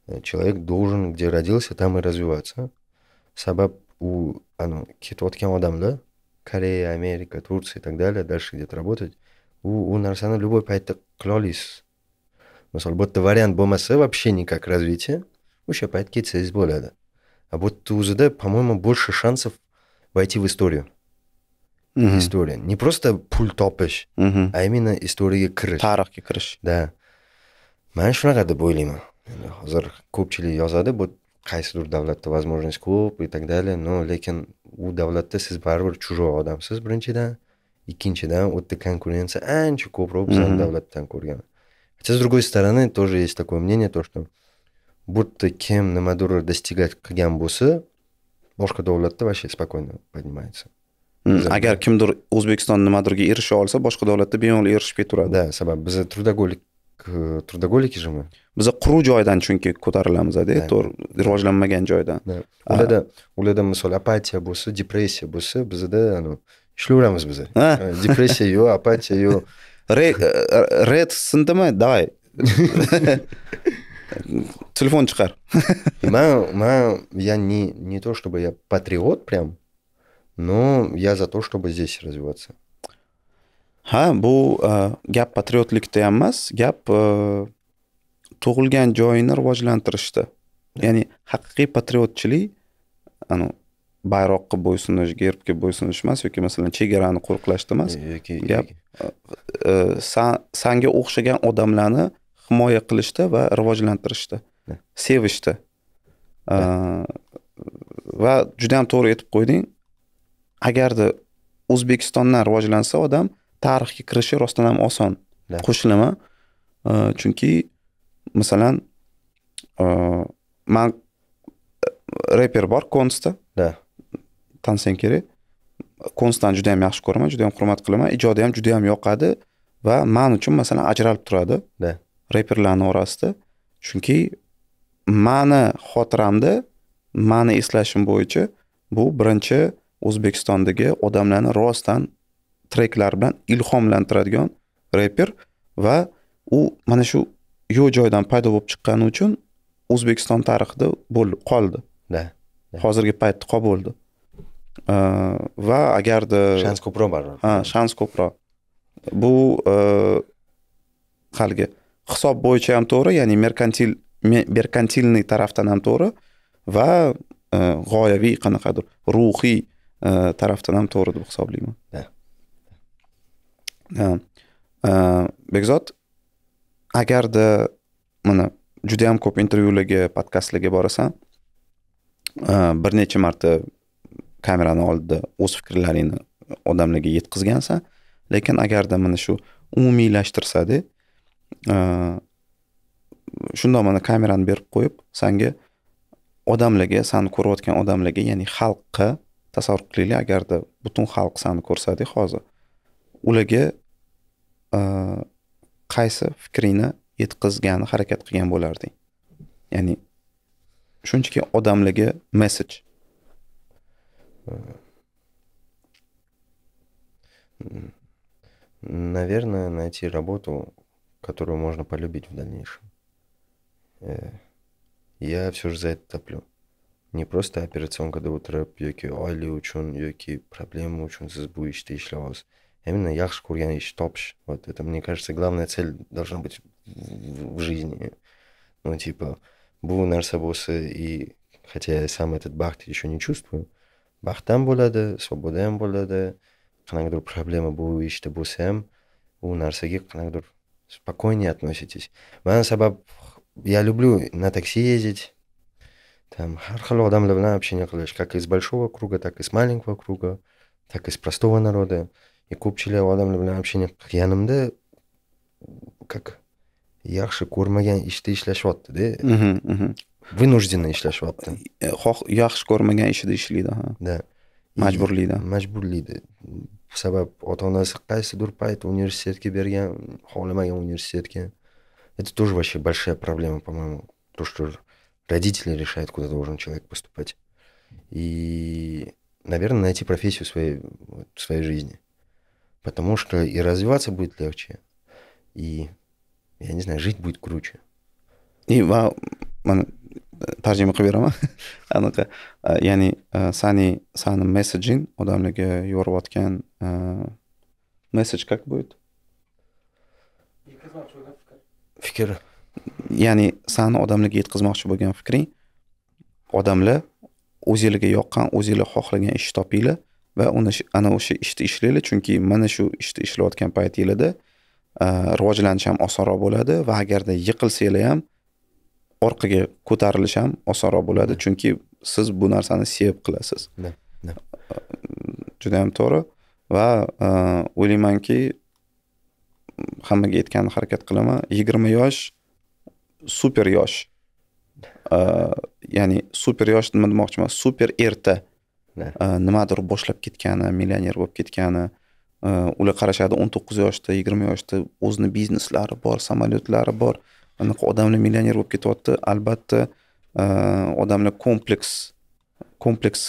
Э, человек должен где родился там и развиваться sabab u anu ketayotgan odamlar koreya amerika tursiya и так далее дальше где то работать u u narsani любой paytda qila olasiz misol bu yerda variant bo'lmasa вообще никак развития o'sha payt ketsangiz bo'ladi а bu yerni o'zida по моему больше шансов войти в историю mm -hmm. история не просто pul topish mm -hmm. а именно историяga kirish tarixga kirish да man shunaqa deb o'ylayman hozir ko'pchilik yozadi bu qaysidir davlatda возможность ko'p и так далее но lekin u davlatda siz baribir chujoq odamsiz birinchidan ikkinchidan u yerda konkurensiya ancha ko'proq bizani mhm. davlatdan ko'rgan хотя с другой стороны тоже есть такое мнение то что будто kim nimadir достигать qilgan bo'lsa boshqa davlatda вообще спокойно поднимается agar kimdir o'zbekiston nimadirga erisha olsa boshqa davlatda bemalol erishib ketaveradi да sabab biza trudogolik Э, трудоголики же мы biza quruq joydan chunki ko'tarilamiz ko'tarilamizda to'g'ri rivojlanmagan joydan ularda ularda misol apatiya bo'lsa depressiya bo'lsa bizada ishlayveramiz biza depressiya yo'q apatiya yo'q red sindimi давай телефон chiqar man man я не не то чтобы я патриот прям но я за то чтобы здесь развиваться ha bu e, gap patriotlikda ham emas gap e, tug'ilgan joyini rivojlantirishda ya'ni haqiqiy patriotchilik anavi bayroqqa bo'ysunish gerbga bo'ysunish emas yoki masalan chegarani qo'riqlashda emas e, yoki gap sanga o'xshagan odamlarni himoya qilishda va rivojlantirishda sevishda va juda ham to'g'ri aytib qo'yding agarda o'zbekistondan rivojlansa odam tarixga kirishi rostdan ham oson qo'shilaman chunki masalan e, man e, reper bor konsta tansenkeri konstani juda ham yaxshi ko'raman juda yam hurmat qilaman ijodi ham juda yam yoqadi va man uchun masalan ajralib turadi reperlarni orasida chunki mani xotiramda mani eslashim bo'yicha bu birinchi o'zbekistondagi odamlarni rostdan treklar bilan ilhomlantiradigan reper va u mana shu yo joydan paydo bo'lib chiqqani uchun o'zbekiston tarixida bo'lib qoldi hozirgi paytda qolib bo'ldi va agarda shans ko'proq baribir ha shans ko'proq bu e, haligi hisob bo'yicha ham to'g'ri ya'ni merkantil merkantilniy tarafdan ham to'g'ri va e, g'oyaviy qanaqadir ruhiy e, tarafdan ham to'g'ri deb hisoblayman bekzod agarda mana judayam ko'p intervyularga podkastlarga borasan bir necha marta kamerani oldida o'z fikrlaringni odamlarga yetkazgansan lekin agarda mana shu umumiylashtirsada shundoq mana kamerani berib qo'yib sanga odamlarga sani ko'rayotgan odamlarga ya'ni xalqqa tasavvur qilinglar agarda butun xalq sani ko'rsadik hozir ularga qaysi fikringni yetkazgani harakat qilgan bo'larding ya'ni shunchaki odamligi messej наверное найти работу которую можно полюбить в дальнейшем я все же за это топлю не просто оperatsion qada o'tirib yoki oylik uchun yoki problema uchun siz bu ishda ishlayapsiz именно yaxshi ko'rgan ish топш Вот это, мне кажется, главная цель должна быть в, в жизни. Ну, типа, bu narsa и хотя я сам этот бахт еще не чувствую, baxt ham bo'ladi, svoboda ham проблема Qanaqadir problema bu ishda bo'lsa ham, u narsaga qanaqadir спокойнее относитесь. Ман сабаб я люблю на такси ездить. Там Хархало дам Левна общение, как из большого круга, так и с маленького круга, так и с простого народа. ko'pchilik odamlar bilan общение qilganimda как yaxshi ko'rmagan ishda ishlashyaptida вынужденно ishlashyapti xoh yaxshi ko'rmagan ishida ishlaydi ha да majburlaydi majburlaydi сабаб ota onasi qaysidir пайт universitetga bergan xohlamagan universitetga это тоже вообще большая проблема по моему то что родители решают куда должен человек поступать и наверное найти профессию своей вот, своей жизни Потому что и развиваться будет легче, и, я не знаю, жить будет круче. И вам, тарджим хвирама, а ну-ка, я не сани саном месседжин, удавлеге юр воткен, месседж как будет? Фикер. Я не сан удавлеге ит кызмахчу бугем фикри, удавле узилеге йоккан, узилеге хохлеген ищи топиле, va uni ana o'sha ishni ishlaylik chunki mana shu ishni ishlayotgan paytinglarda rivojlanish ham osonroq bo'ladi va agarda yiqilsanglar ham orqaga ko'tarilish ham osonroq bo'ladi hmm. chunki siz bu narsani sevib qilasiz hmm, hmm. judayam to'g'ri va o'ylaymanki hammaga aytgan harakat qilaman yigirma yosh super yosh ya'ni super yosh nima demoqchiman super erta Э, nimadir boshlab ketgani millioner bo'lib ketgani e, ular qarashadi o'n to'qqiz yoshda yigirma yoshda o'zini bizneslari bor samolyotlari bor anaqa odamlar millioner bo'lib ketyapti albatta e, odamlar kompleks kompleks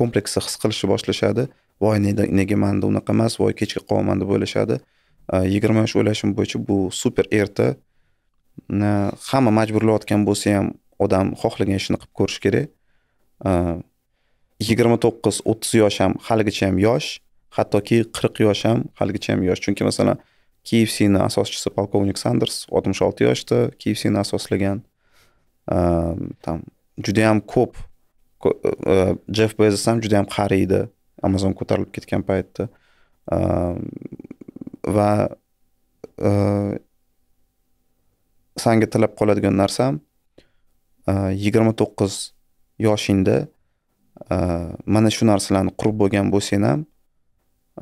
kompleksni his qilishni boshlashadi voy nega manda unaqa emas voy kechga qolaman deb o'ylashadi e, yigirma yosh o'ylashim bo'yicha bu super erta hamma majburlayotgan bo'lsa ham odam xohlagan ishini qilib ko'rishi kerak yigirma to'qqiz o'ttiz yosh ham haligacha ham yosh hattoki qirq yosh ham haligacha ham yosh chunki masalan kfcni asoschisi polkovnik sanders oltmish olti yoshda kfcni asoslagan там judayam ko'p e, jeff bezos ham judayam qari edi amazon ko'tarilib ketgan paytda va e, sanga tilab qoladigan narsam e, yigirma to'qqiz yoshingda Э, mana shu narsalarni qurib bo'lgan bo'lsang ham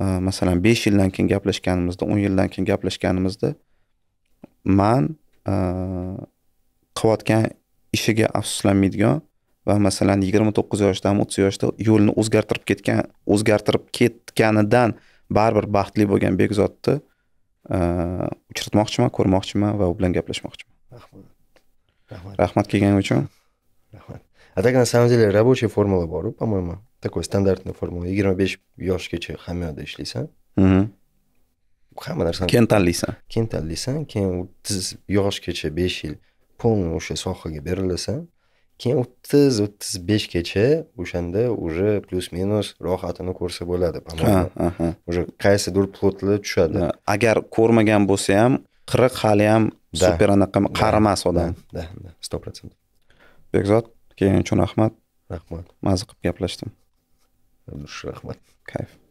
э, masalan besh yildan keyin gaplashganimizda o'n yildan keyin gaplashganimizda man э, qilayotgan ishiga afsuslanmaydigan va masalan yigirma to'qqiz yoshdami o'ttiz yoshda yo'lni o'zgartirib ketgan o'zgartirib ketganidan baribir baxtli bo'lgan bekzodni uchratmoqchiman ko'rmoqchiman va u bilan gaplashmoqchiman rahmat rahmat kelganing uchun А так, на самом деле, рабочая формула бору, по-моему, такой стандартная формула. yigirma besh yoshgacha hammayoqda ishlaysan hamma narsani keyin tanlaysan keyin tanlaysan keyin o'ttiz yoshgacha besh yil полный o'sha sohaga berilasan keyin o'ttiz o'ttiz beshgacha o'shanda уже plyus minus rohatini ko'rsa bo'ladi по moему уже qaysidir plotli tushadi agar ko'rmagan bo'lsa ham qirq hali ham super odam да да сто процентов kelganing uchun rahmat rahmat maza qilib gaplashdim rahmat kayf